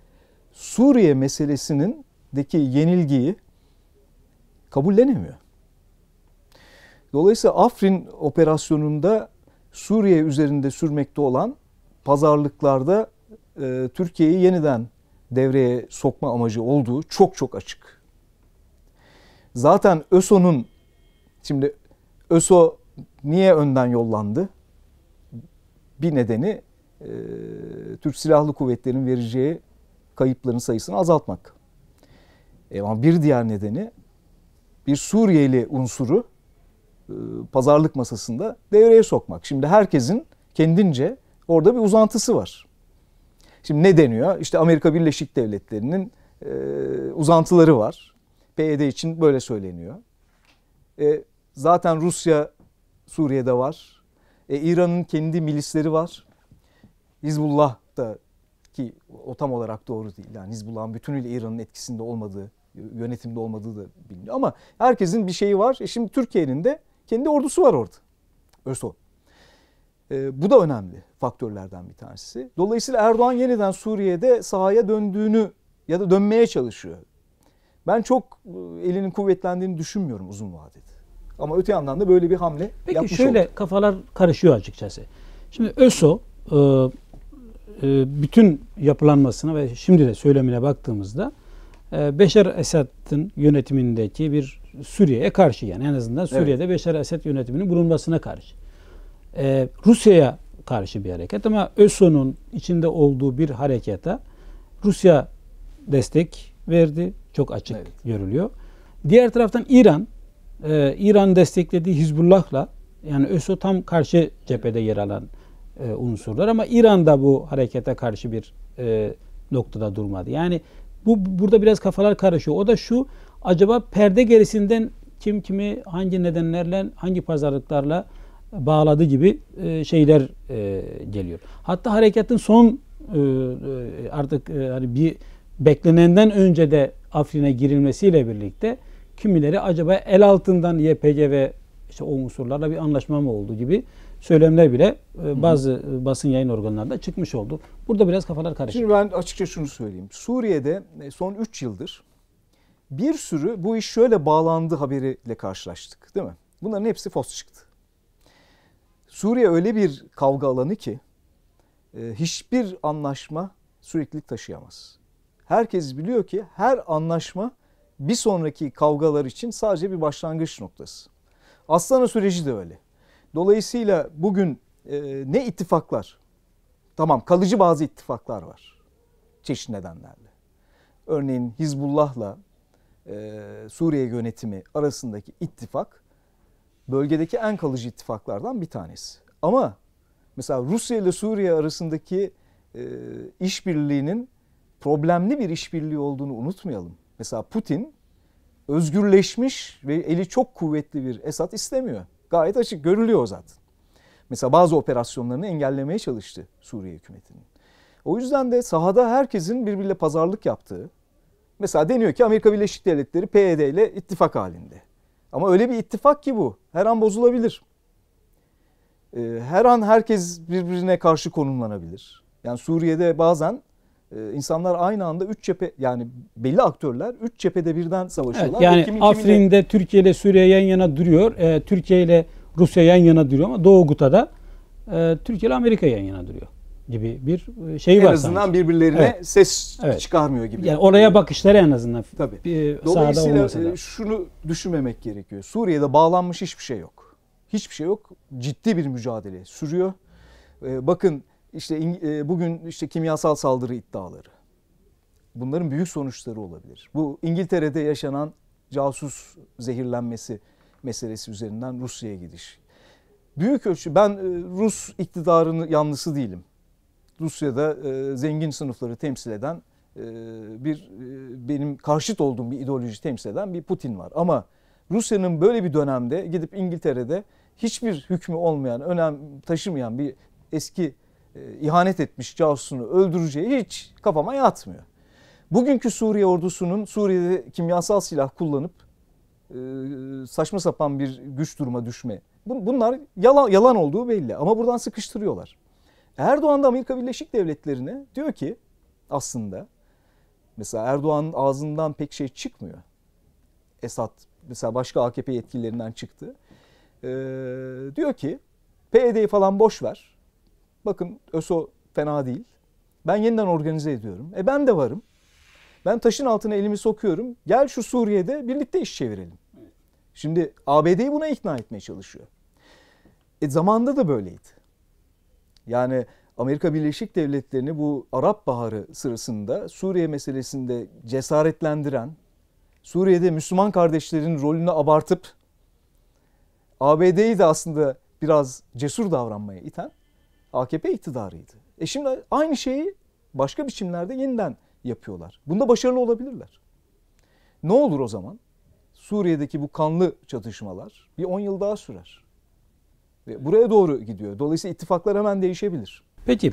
Suriye meselesinin deki yenilgiyi kabullenemiyor. Dolayısıyla Afrin operasyonunda Suriye üzerinde sürmekte olan pazarlıklarda e, Türkiye'yi yeniden devreye sokma amacı olduğu çok çok açık. Zaten ÖSO'nun şimdi ÖSO niye önden yollandı? Bir nedeni e, Türk Silahlı Kuvvetleri'nin vereceği kayıpların sayısını azaltmak. E, ama bir diğer nedeni bir Suriyeli unsuru e, pazarlık masasında devreye sokmak. Şimdi herkesin kendince orada bir uzantısı var. Şimdi ne deniyor? İşte Amerika Birleşik Devletleri'nin e, uzantıları var. PYD e için böyle söyleniyor. E, zaten Rusya Suriye'de var. E, İran'ın kendi milisleri var. Hizbullah da ki o tam olarak doğru değil. Yani Hizbullah'ın bütünüyle İran'ın etkisinde olmadığı, yönetimde olmadığı da biliniyor. Ama herkesin bir şeyi var. E şimdi Türkiye'nin de kendi ordusu var orada. Öso E, ee, bu da önemli faktörlerden bir tanesi. Dolayısıyla Erdoğan yeniden Suriye'de sahaya döndüğünü ya da dönmeye çalışıyor. Ben çok e, elinin kuvvetlendiğini düşünmüyorum uzun vadede. Ama öte yandan da böyle bir hamle Peki, yapmış şöyle oldu. kafalar karışıyor açıkçası. Şimdi ÖSO e, e, bütün yapılanmasına ve şimdi de söylemine baktığımızda ee, Beşer Esad'ın yönetimindeki bir Suriye'ye karşı yani en azından Suriye'de evet. Beşer Esad yönetiminin bulunmasına karşı. Ee, Rusya'ya karşı bir hareket ama ÖSO'nun içinde olduğu bir harekete Rusya destek verdi. Çok açık evet. görülüyor. Diğer taraftan İran, e, İran desteklediği Hizbullah'la yani ÖSO tam karşı cephede yer alan e, unsurlar ama İran da bu harekete karşı bir e, noktada durmadı. Yani bu burada biraz kafalar karışıyor. O da şu acaba perde gerisinden kim kimi hangi nedenlerle hangi pazarlıklarla bağladı gibi e, şeyler e, geliyor. Hatta hareketin son e, artık hani bir beklenenden önce de Afrin'e girilmesiyle birlikte kimileri acaba el altından YPG ve işte o unsurlarla bir anlaşma mı oldu gibi söylemler bile e, bazı e, basın yayın organlarında çıkmış oldu. Burada biraz kafalar karışık. Şimdi ben açıkça şunu söyleyeyim. Suriye'de e, son 3 yıldır bir sürü bu iş şöyle bağlandı haberiyle karşılaştık değil mi? Bunların hepsi fos çıktı. Suriye öyle bir kavga alanı ki hiçbir anlaşma süreklilik taşıyamaz. Herkes biliyor ki her anlaşma bir sonraki kavgalar için sadece bir başlangıç noktası. Aslanı süreci de öyle. Dolayısıyla bugün e, ne ittifaklar? Tamam kalıcı bazı ittifaklar var. Çeşitli nedenlerle. Örneğin Hizbullah'la e, Suriye yönetimi arasındaki ittifak bölgedeki en kalıcı ittifaklardan bir tanesi. Ama mesela Rusya ile Suriye arasındaki e, işbirliğinin problemli bir işbirliği olduğunu unutmayalım. Mesela Putin özgürleşmiş ve eli çok kuvvetli bir Esad istemiyor gayet açık görülüyor zaten. Mesela bazı operasyonlarını engellemeye çalıştı Suriye hükümetinin. O yüzden de sahada herkesin birbiriyle pazarlık yaptığı, mesela deniyor ki Amerika Birleşik Devletleri PYD e ile ittifak halinde. Ama öyle bir ittifak ki bu. Her an bozulabilir. Ee, her an herkes birbirine karşı konumlanabilir. Yani Suriye'de bazen e, insanlar aynı anda üç cephe yani belli aktörler üç cephede birden savaşıyorlar. Evet, yani kimin, Afrin'de kimine... Türkiye ile Suriye yan yana duruyor. E, Türkiye ile Rusya yan yana duruyor ama Doğu Guta'da e, Türkiye ile Amerika yan yana duruyor gibi bir e, şey en var. En azından sanki. birbirlerine evet. ses evet. çıkarmıyor gibi. Yani oraya bakışları en azından. Tabii. Bir, Dolayısıyla sahada e, şunu düşünmemek gerekiyor. Suriye'de bağlanmış hiçbir şey yok. Hiçbir şey yok. Ciddi bir mücadele sürüyor. E, bakın işte e, bugün işte kimyasal saldırı iddiaları. Bunların büyük sonuçları olabilir. Bu İngiltere'de yaşanan casus zehirlenmesi meselesi üzerinden Rusya'ya gidiş. Büyük ölçü ben e, Rus iktidarının yanlısı değilim. Rusya'da e, zengin sınıfları temsil eden bir benim karşıt olduğum bir ideoloji temsil eden bir Putin var. Ama Rusya'nın böyle bir dönemde gidip İngiltere'de hiçbir hükmü olmayan, önem taşımayan bir eski e, ihanet etmiş casusunu öldüreceği hiç kafama yatmıyor. Bugünkü Suriye ordusunun Suriye'de kimyasal silah kullanıp e, saçma sapan bir güç duruma düşme. Bunlar yalan, yalan olduğu belli ama buradan sıkıştırıyorlar. Erdoğan da Amerika Birleşik Devletleri'ne diyor ki aslında mesela Erdoğan'ın ağzından pek şey çıkmıyor. Esad mesela başka AKP yetkililerinden çıktı. Ee, diyor ki PYD'yi e falan boş ver bakın ÖSO fena değil. Ben yeniden organize ediyorum. E ben de varım. Ben taşın altına elimi sokuyorum. Gel şu Suriye'de birlikte iş çevirelim. Şimdi ABD'yi buna ikna etmeye çalışıyor. E zamanda da böyleydi. Yani Amerika Birleşik Devletleri'ni bu Arap Baharı sırasında Suriye meselesinde cesaretlendiren, Suriye'de Müslüman kardeşlerin rolünü abartıp ABD'yi de aslında biraz cesur davranmaya iten AKP iktidarıydı. E şimdi aynı şeyi başka biçimlerde yeniden yapıyorlar. Bunda başarılı olabilirler. Ne olur o zaman? Suriye'deki bu kanlı çatışmalar bir 10 yıl daha sürer. Ve buraya doğru gidiyor. Dolayısıyla ittifaklar hemen değişebilir. Peki.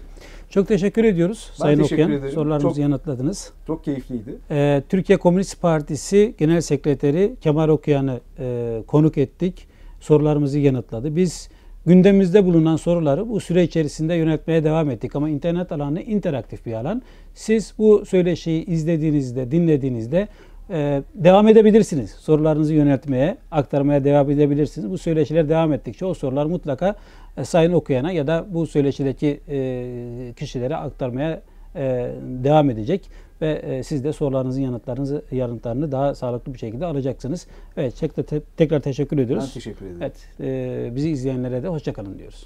Çok teşekkür ediyoruz ben Sayın teşekkür Okuyan. Ederim. Sorularımızı çok, yanıtladınız. Çok keyifliydi. Ee, Türkiye Komünist Partisi Genel Sekreteri Kemal Okuyan'ı e, konuk ettik. Sorularımızı yanıtladı. Biz gündemimizde bulunan soruları bu süre içerisinde yönetmeye devam ettik. Ama internet alanı interaktif bir alan. Siz bu söyleşiyi izlediğinizde, dinlediğinizde e, devam edebilirsiniz. Sorularınızı yöneltmeye, aktarmaya devam edebilirsiniz. Bu söyleşiler devam ettikçe o sorular mutlaka e, sayın okuyana ya da bu söyleşideki e, kişilere aktarmaya devam edecek ve e, siz de sorularınızın yanıtlarınızı yanıtlarını daha sağlıklı bir şekilde alacaksınız. Evet, tekrar, tekrar teşekkür ediyoruz. Ben teşekkür ederim. Evet, e, bizi izleyenlere de hoşçakalın diyoruz.